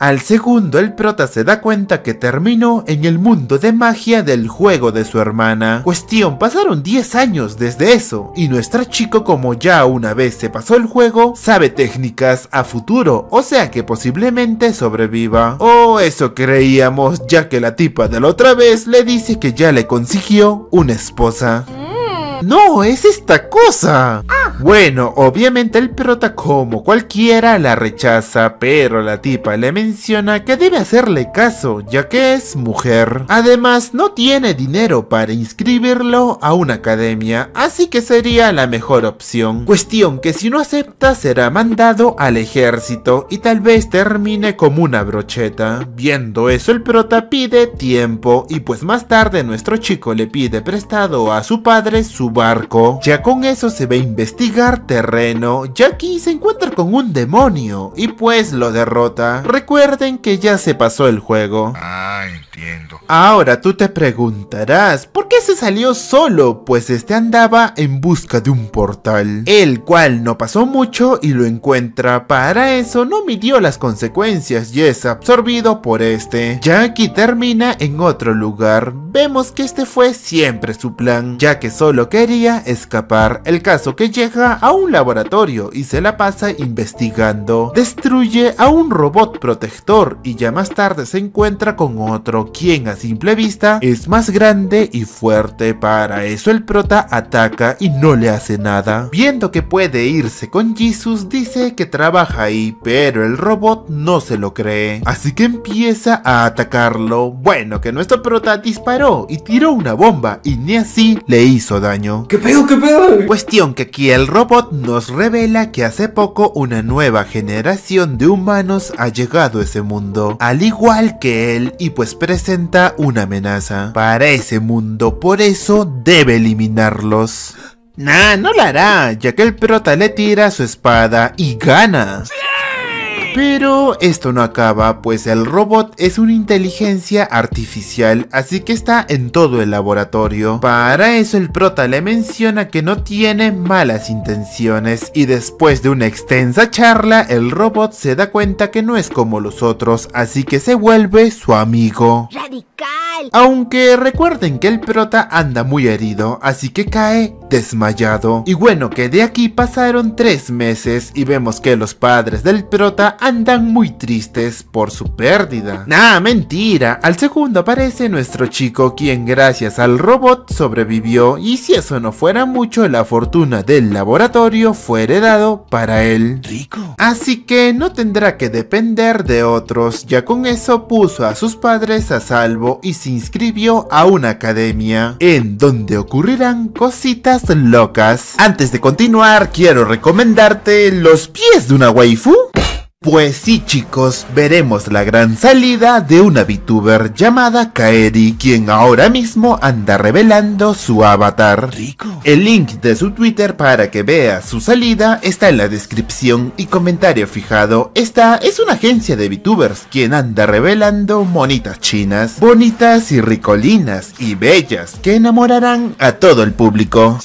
Al segundo el prota se da cuenta que terminó en el mundo de magia del juego de su hermana. Cuestión, pasaron 10 años desde eso, y nuestra chico como ya una vez se pasó el juego, sabe técnicas a futuro, o sea que posiblemente sobreviva. O oh, eso creíamos, ya que la tipa de la otra vez le dice que ya le consiguió una esposa. ¡No! ¡Es esta cosa! Bueno, obviamente el prota como cualquiera la rechaza, pero la tipa le menciona que debe hacerle caso, ya que es mujer. Además, no tiene dinero para inscribirlo a una academia, así que sería la mejor opción. Cuestión que si no acepta será mandado al ejército y tal vez termine como una brocheta. Viendo eso el prota pide tiempo y pues más tarde nuestro chico le pide prestado a su padre su barco. Ya con eso se ve investigar terreno. Jackie se encuentra con un demonio y pues lo derrota. Recuerden que ya se pasó el juego. Ah, entiendo. Ahora tú te preguntarás, ¿por qué se salió solo? Pues este andaba en busca de un portal, el cual no pasó mucho y lo encuentra. Para eso no midió las consecuencias y es absorbido por este. Jackie termina en otro lugar. Vemos que este fue siempre su plan, ya que solo que quería escapar. El caso que llega a un laboratorio y se la pasa investigando. Destruye a un robot protector y ya más tarde se encuentra con otro, quien a simple vista es más grande y fuerte. Para eso el prota ataca y no le hace nada. Viendo que puede irse con Jesus, dice que trabaja ahí, pero el robot no se lo cree. Así que empieza a atacarlo. Bueno, que nuestro prota disparó y tiró una bomba y ni así le hizo daño. ¿Qué pedo, qué pedo? Cuestión que aquí el robot nos revela que hace poco una nueva generación de humanos ha llegado a ese mundo, al igual que él, y pues presenta una amenaza para ese mundo, por eso debe eliminarlos. Nah, no la hará, ya que el prota le tira su espada y gana. Pero esto no acaba, pues el robot es una inteligencia artificial, así que está en todo el laboratorio. Para eso el prota le menciona que no tiene malas intenciones y después de una extensa charla el robot se da cuenta que no es como los otros, así que se vuelve su amigo. Radical. Aunque recuerden que el prota anda muy herido, así que cae desmayado. Y bueno, que de aquí pasaron tres meses y vemos que los padres del prota andan muy tristes por su pérdida. Nah, mentira. Al segundo aparece nuestro chico quien gracias al robot sobrevivió y si eso no fuera mucho, la fortuna del laboratorio fue heredado para él. Rico. Así que no tendrá que depender de otros, ya con eso puso a sus padres a salvo y se inscribió a una academia, en donde ocurrirán cositas locas. Antes de continuar, quiero recomendarte los pies de una waifu. Pues sí chicos, veremos la gran salida de una VTuber llamada Kaeri, quien ahora mismo anda revelando su avatar. Rico. El link de su Twitter para que vea su salida está en la descripción y comentario fijado. Esta es una agencia de VTubers quien anda revelando monitas chinas, bonitas y ricolinas y bellas que enamorarán a todo el público.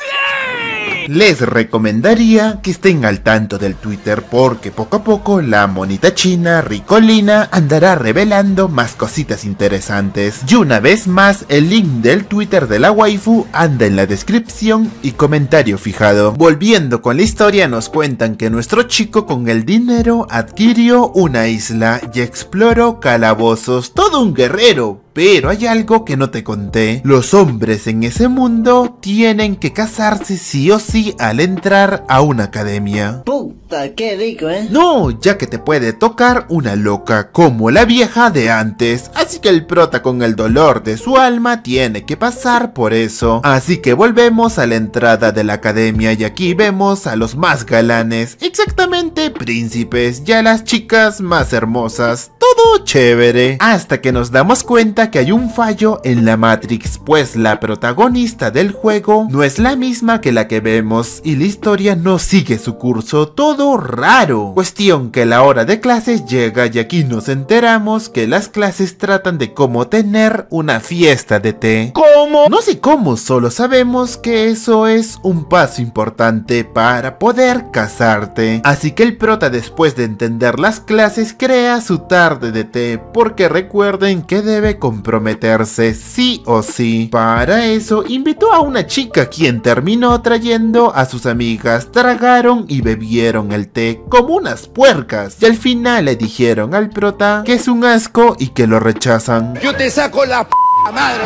Les recomendaría que estén al tanto del Twitter porque poco a poco la monita china Ricolina andará revelando más cositas interesantes. Y una vez más, el link del Twitter de la waifu anda en la descripción y comentario fijado. Volviendo con la historia, nos cuentan que nuestro chico con el dinero adquirió una isla y exploró calabozos. Todo un guerrero, pero hay algo que no te conté. Los hombres en ese mundo tienen que casarse sí o sí al entrar a una academia. Puta, qué rico, ¿eh? No, ya que te puede tocar una loca como la vieja de antes, así que el prota con el dolor de su alma tiene que pasar por eso. Así que volvemos a la entrada de la academia y aquí vemos a los más galanes, exactamente príncipes, y a las chicas más hermosas, todo chévere. Hasta que nos damos cuenta que hay un fallo en la Matrix, pues la protagonista del juego no es la misma que la que vemos y la historia no sigue su curso, todo raro. Cuestión que la hora de clases llega y aquí nos enteramos que las clases tratan de cómo tener una fiesta de té. ¿Cómo? No sé cómo, solo sabemos que eso es un paso importante para poder casarte. Así que el prota después de entender las clases crea su tarde de té porque recuerden que debe comprometerse sí o sí. Para eso invitó a una chica quien terminó trayendo a sus amigas. Tragaron y bebieron el té como unas puercas. Y al final le dijeron al prota que es un asco y que lo rechazan. Yo te saco la madre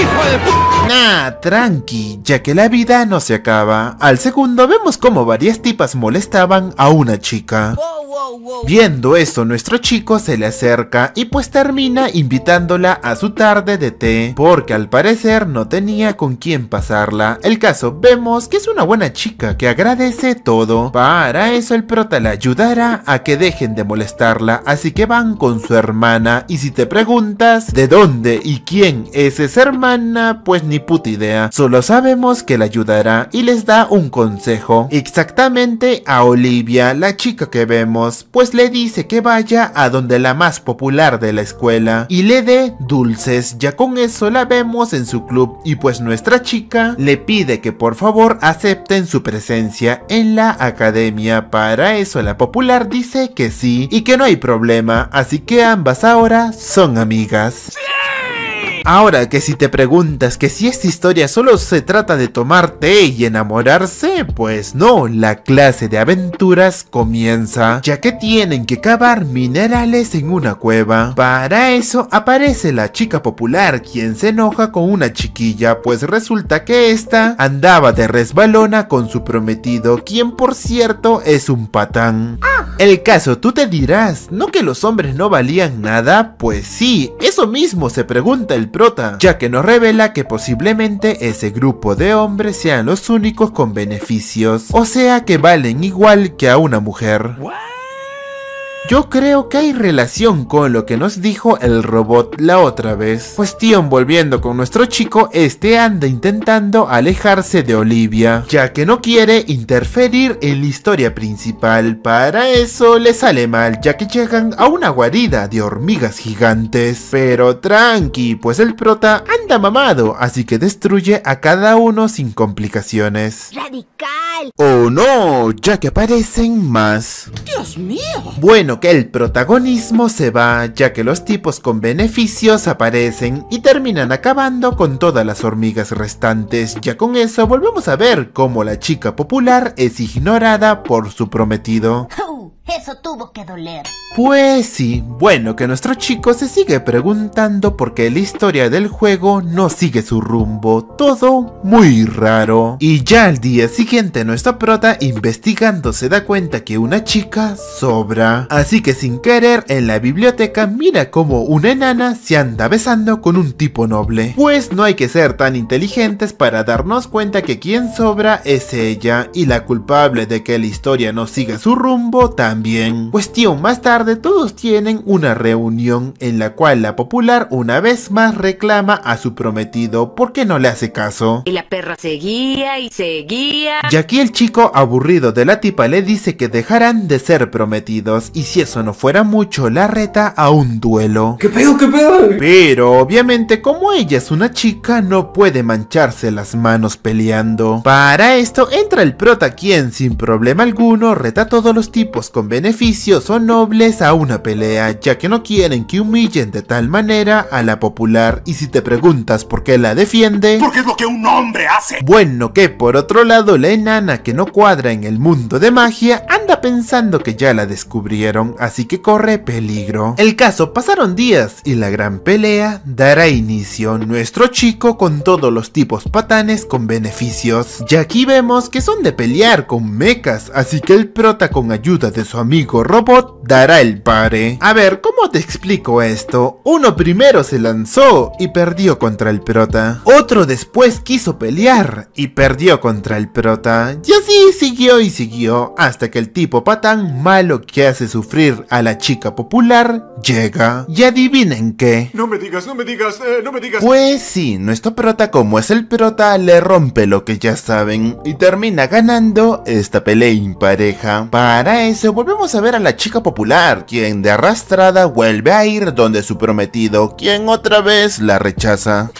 ¡Hijo de Nah, tranqui, ya que la vida no se acaba. Al segundo vemos como varias tipas molestaban a una chica. Viendo eso nuestro chico se le acerca y pues termina invitándola a su tarde de té, porque al parecer no tenía con quién pasarla. El caso, vemos que es una buena chica que agradece todo. Para eso el prota la ayudará a que dejen de molestarla, así que van con su hermana. Y si te preguntas de dónde y quién es ese hermano, pues ni puta idea. Solo sabemos que la ayudará y les da un consejo. Exactamente a Olivia, la chica que vemos, pues le dice que vaya a donde la más popular de la escuela y le dé dulces, ya con eso la vemos en su club y pues nuestra chica le pide que por favor acepten su presencia en la academia. Para eso la popular dice que sí y que no hay problema, así que ambas ahora son amigas. Ahora que si te preguntas que si esta historia solo se trata de tomar té y enamorarse, pues no, la clase de aventuras comienza, ya que tienen que cavar minerales en una cueva. Para eso aparece la chica popular, quien se enoja con una chiquilla, pues resulta que esta andaba de resbalona con su prometido, quien por cierto es un patán. El caso, tú te dirás, ¿no que los hombres no valían nada? Pues sí, eso mismo se pregunta el ya que nos revela que posiblemente ese grupo de hombres sean los únicos con beneficios, o sea que valen igual que a una mujer. Yo creo que hay relación con lo que nos dijo el robot la otra vez. Pues Cuestión, volviendo con nuestro chico, este anda intentando alejarse de Olivia, ya que no quiere interferir en la historia principal. Para eso le sale mal, ya que llegan a una guarida de hormigas gigantes. Pero tranqui, pues el prota anda mamado, así que destruye a cada uno sin complicaciones. ¡Radical! ¡Oh no! Ya que aparecen más. ¡Dios mío! Bueno, que el protagonismo se va, ya que los tipos con beneficios aparecen y terminan acabando con todas las hormigas restantes. Ya con eso volvemos a ver cómo la chica popular es ignorada por su prometido. Eso tuvo que doler. Pues sí, bueno que nuestro chico se sigue preguntando por qué la historia del juego no sigue su rumbo, todo muy raro. Y ya al día siguiente nuestra prota investigando se da cuenta que una chica sobra. Así que sin querer en la biblioteca mira como una enana se anda besando con un tipo noble. Pues no hay que ser tan inteligentes para darnos cuenta que quien sobra es ella y la culpable de que la historia no siga su rumbo también también. Cuestión, más tarde todos tienen una reunión en la cual la popular una vez más reclama a su prometido porque no le hace caso. Y la perra seguía y seguía. Y aquí el chico aburrido de la tipa le dice que dejarán de ser prometidos y si eso no fuera mucho la reta a un duelo. ¿Qué pedo, qué pedo? Pero obviamente como ella es una chica no puede mancharse las manos peleando. Para esto entra el prota quien sin problema alguno reta a todos los tipos con beneficios o son nobles a una pelea, ya que no quieren que humillen de tal manera a la popular. Y si te preguntas por qué la defiende... Porque es lo que un hombre hace. Bueno, que por otro lado la enana que no cuadra en el mundo de magia anda pensando que ya la descubrieron, así que corre peligro. El caso, pasaron días y la gran pelea dará inicio. Nuestro chico con todos los tipos patanes con beneficios. Y aquí vemos que son de pelear con mechas, así que el prota con ayuda de su amigo robot dará el pare. A ver, ¿cómo te explico esto? Uno primero se lanzó y perdió contra el prota. Otro después quiso pelear y perdió contra el prota. Y así siguió y siguió hasta que el tipo tan malo que hace sufrir a la chica popular llega. Y adivinen qué. No me digas, no me digas, eh, no me digas. Pues sí, nuestro prota como es el prota le rompe lo que ya saben y termina ganando esta pelea impareja. Para eso volvemos a ver a la chica popular, quien de arrastrada vuelve a ir donde su prometido, quien otra vez la rechaza.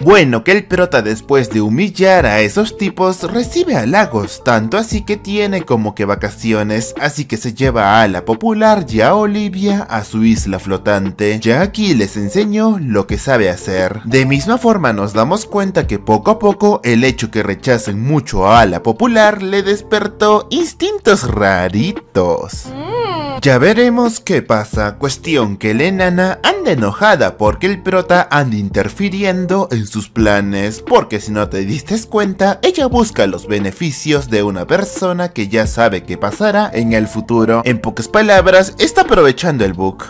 Bueno que el prota después de humillar a esos tipos recibe halagos, tanto así que tiene como que vacaciones, así que se lleva a la popular y a Olivia a su isla flotante. Ya aquí les enseñó lo que sabe hacer. De misma forma nos damos cuenta que poco a poco el hecho que rechacen mucho a la popular le despertó instintos raritos. Mm. Ya veremos qué pasa, cuestión que la enana anda enojada porque el prota anda interfiriendo en sus planes, porque si no te diste cuenta, ella busca los beneficios de una persona que ya sabe qué pasará en el futuro. En pocas palabras, está aprovechando el book.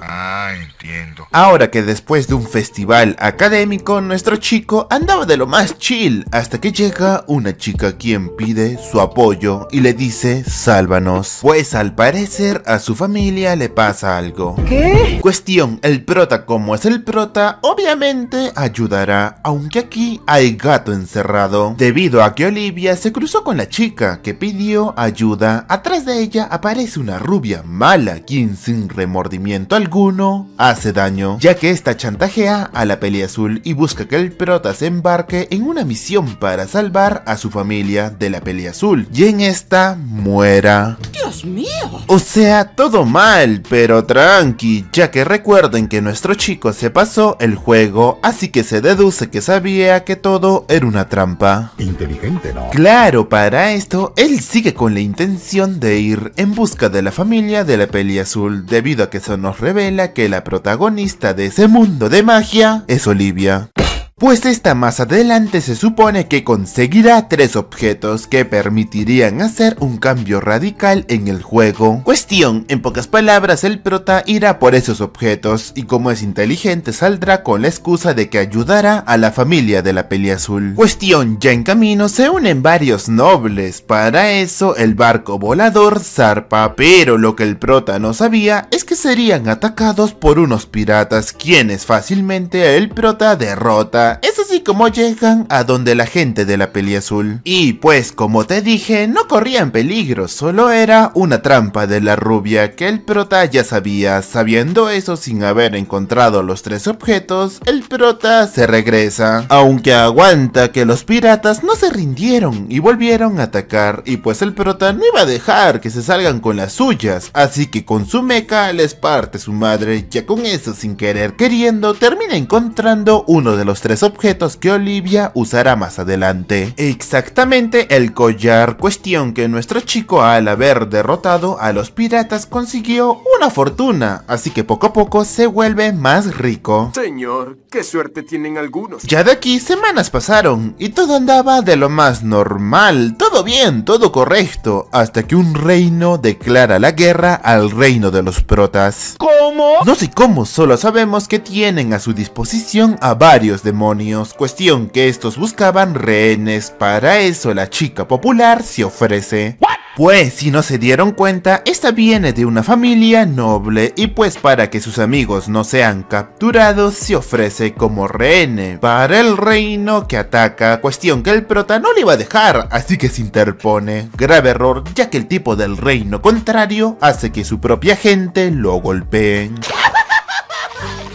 Ahora que después de un festival académico, nuestro chico andaba de lo más chill, hasta que llega una chica quien pide su apoyo y le dice, sálvanos. Pues al parecer a su familia le pasa algo. ¿Qué? Cuestión, el prota como es el prota, obviamente ayudará, aunque aquí hay gato encerrado. Debido a que Olivia se cruzó con la chica que pidió ayuda, atrás de ella aparece una rubia mala, quien sin remordimiento alguno, hace daño, ya que esta chantajea a la peli azul y busca que el prota se embarque en una misión para salvar a su familia de la peli azul, y en esta muera. ¡Dios mío! O sea, todo mal, pero tranqui, ya que recuerden que nuestro chico se pasó el juego, así que se deduce que sabía que todo era una trampa. Inteligente, ¿no? Claro, para esto, él sigue con la intención de ir en busca de la familia de la peli azul, debido a que eso nos revela que la prota protagonista de ese mundo de magia es Olivia pues esta más adelante se supone que conseguirá tres objetos que permitirían hacer un cambio radical en el juego. Cuestión, en pocas palabras el prota irá por esos objetos y como es inteligente saldrá con la excusa de que ayudará a la familia de la peli azul. Cuestión, ya en camino se unen varios nobles, para eso el barco volador zarpa, pero lo que el prota no sabía es que serían atacados por unos piratas quienes fácilmente el prota derrota es así como llegan a donde la gente de la peli azul. Y pues, como te dije, no corrían peligro, solo era una trampa de la rubia que el prota ya sabía. Sabiendo eso sin haber encontrado los tres objetos, el prota se regresa. Aunque aguanta que los piratas no se rindieron y volvieron a atacar. Y pues el prota no iba a dejar que se salgan con las suyas, así que con su meca les parte su madre, ya con eso sin querer queriendo termina encontrando uno de los tres objetos que Olivia usará más adelante. Exactamente el collar, cuestión que nuestro chico al haber derrotado a los piratas consiguió una fortuna, así que poco a poco se vuelve más rico. Señor, qué suerte tienen algunos. Ya de aquí semanas pasaron y todo andaba de lo más normal, todo bien, todo correcto, hasta que un reino declara la guerra al reino de los protas. ¿Cómo? No sé cómo, solo sabemos que tienen a su disposición a varios demonios, cuestión que estos buscaban rehenes, para eso la chica popular se ofrece. Pues si no se dieron cuenta, esta viene de una familia noble y pues para que sus amigos no sean capturados se ofrece como rehén para el reino que ataca, cuestión que el prota no le iba a dejar, así que se interpone. Grave error ya que el tipo del reino contrario hace que su propia gente lo golpeen.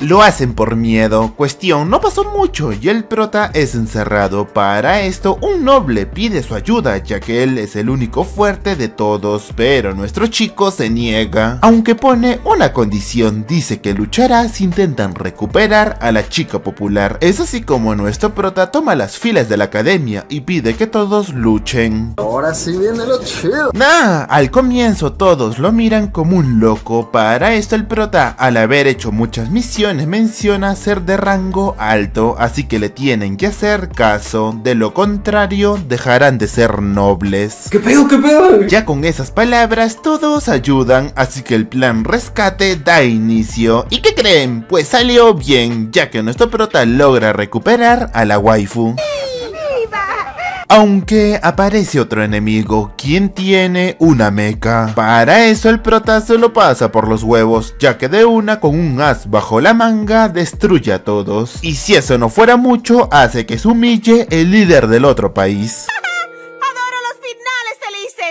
Lo hacen por miedo. Cuestión, no pasó mucho y el prota es encerrado. Para esto, un noble pide su ayuda, ya que él es el único fuerte de todos, pero nuestro chico se niega. Aunque pone una condición, dice que luchará si intentan recuperar a la chica popular. Es así como nuestro prota toma las filas de la academia y pide que todos luchen. Ahora sí viene lo chido. Nah, al comienzo todos lo miran como un loco. Para esto el prota, al haber hecho muchas misiones, menciona ser de rango alto, así que le tienen que hacer caso, de lo contrario dejarán de ser nobles. ¿Qué qué Ya con esas palabras todos ayudan, así que el plan rescate da inicio. ¿Y qué creen? Pues salió bien, ya que nuestro prota logra recuperar a la waifu. Aunque aparece otro enemigo, quien tiene una meca. Para eso el prota se lo pasa por los huevos, ya que de una con un as bajo la manga destruye a todos. Y si eso no fuera mucho, hace que se humille el líder del otro país.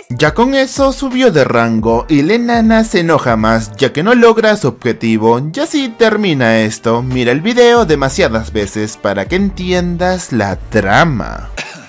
Ya con eso subió de rango y la enana se enoja más ya que no logra su objetivo. Y así termina esto. Mira el video demasiadas veces para que entiendas la trama.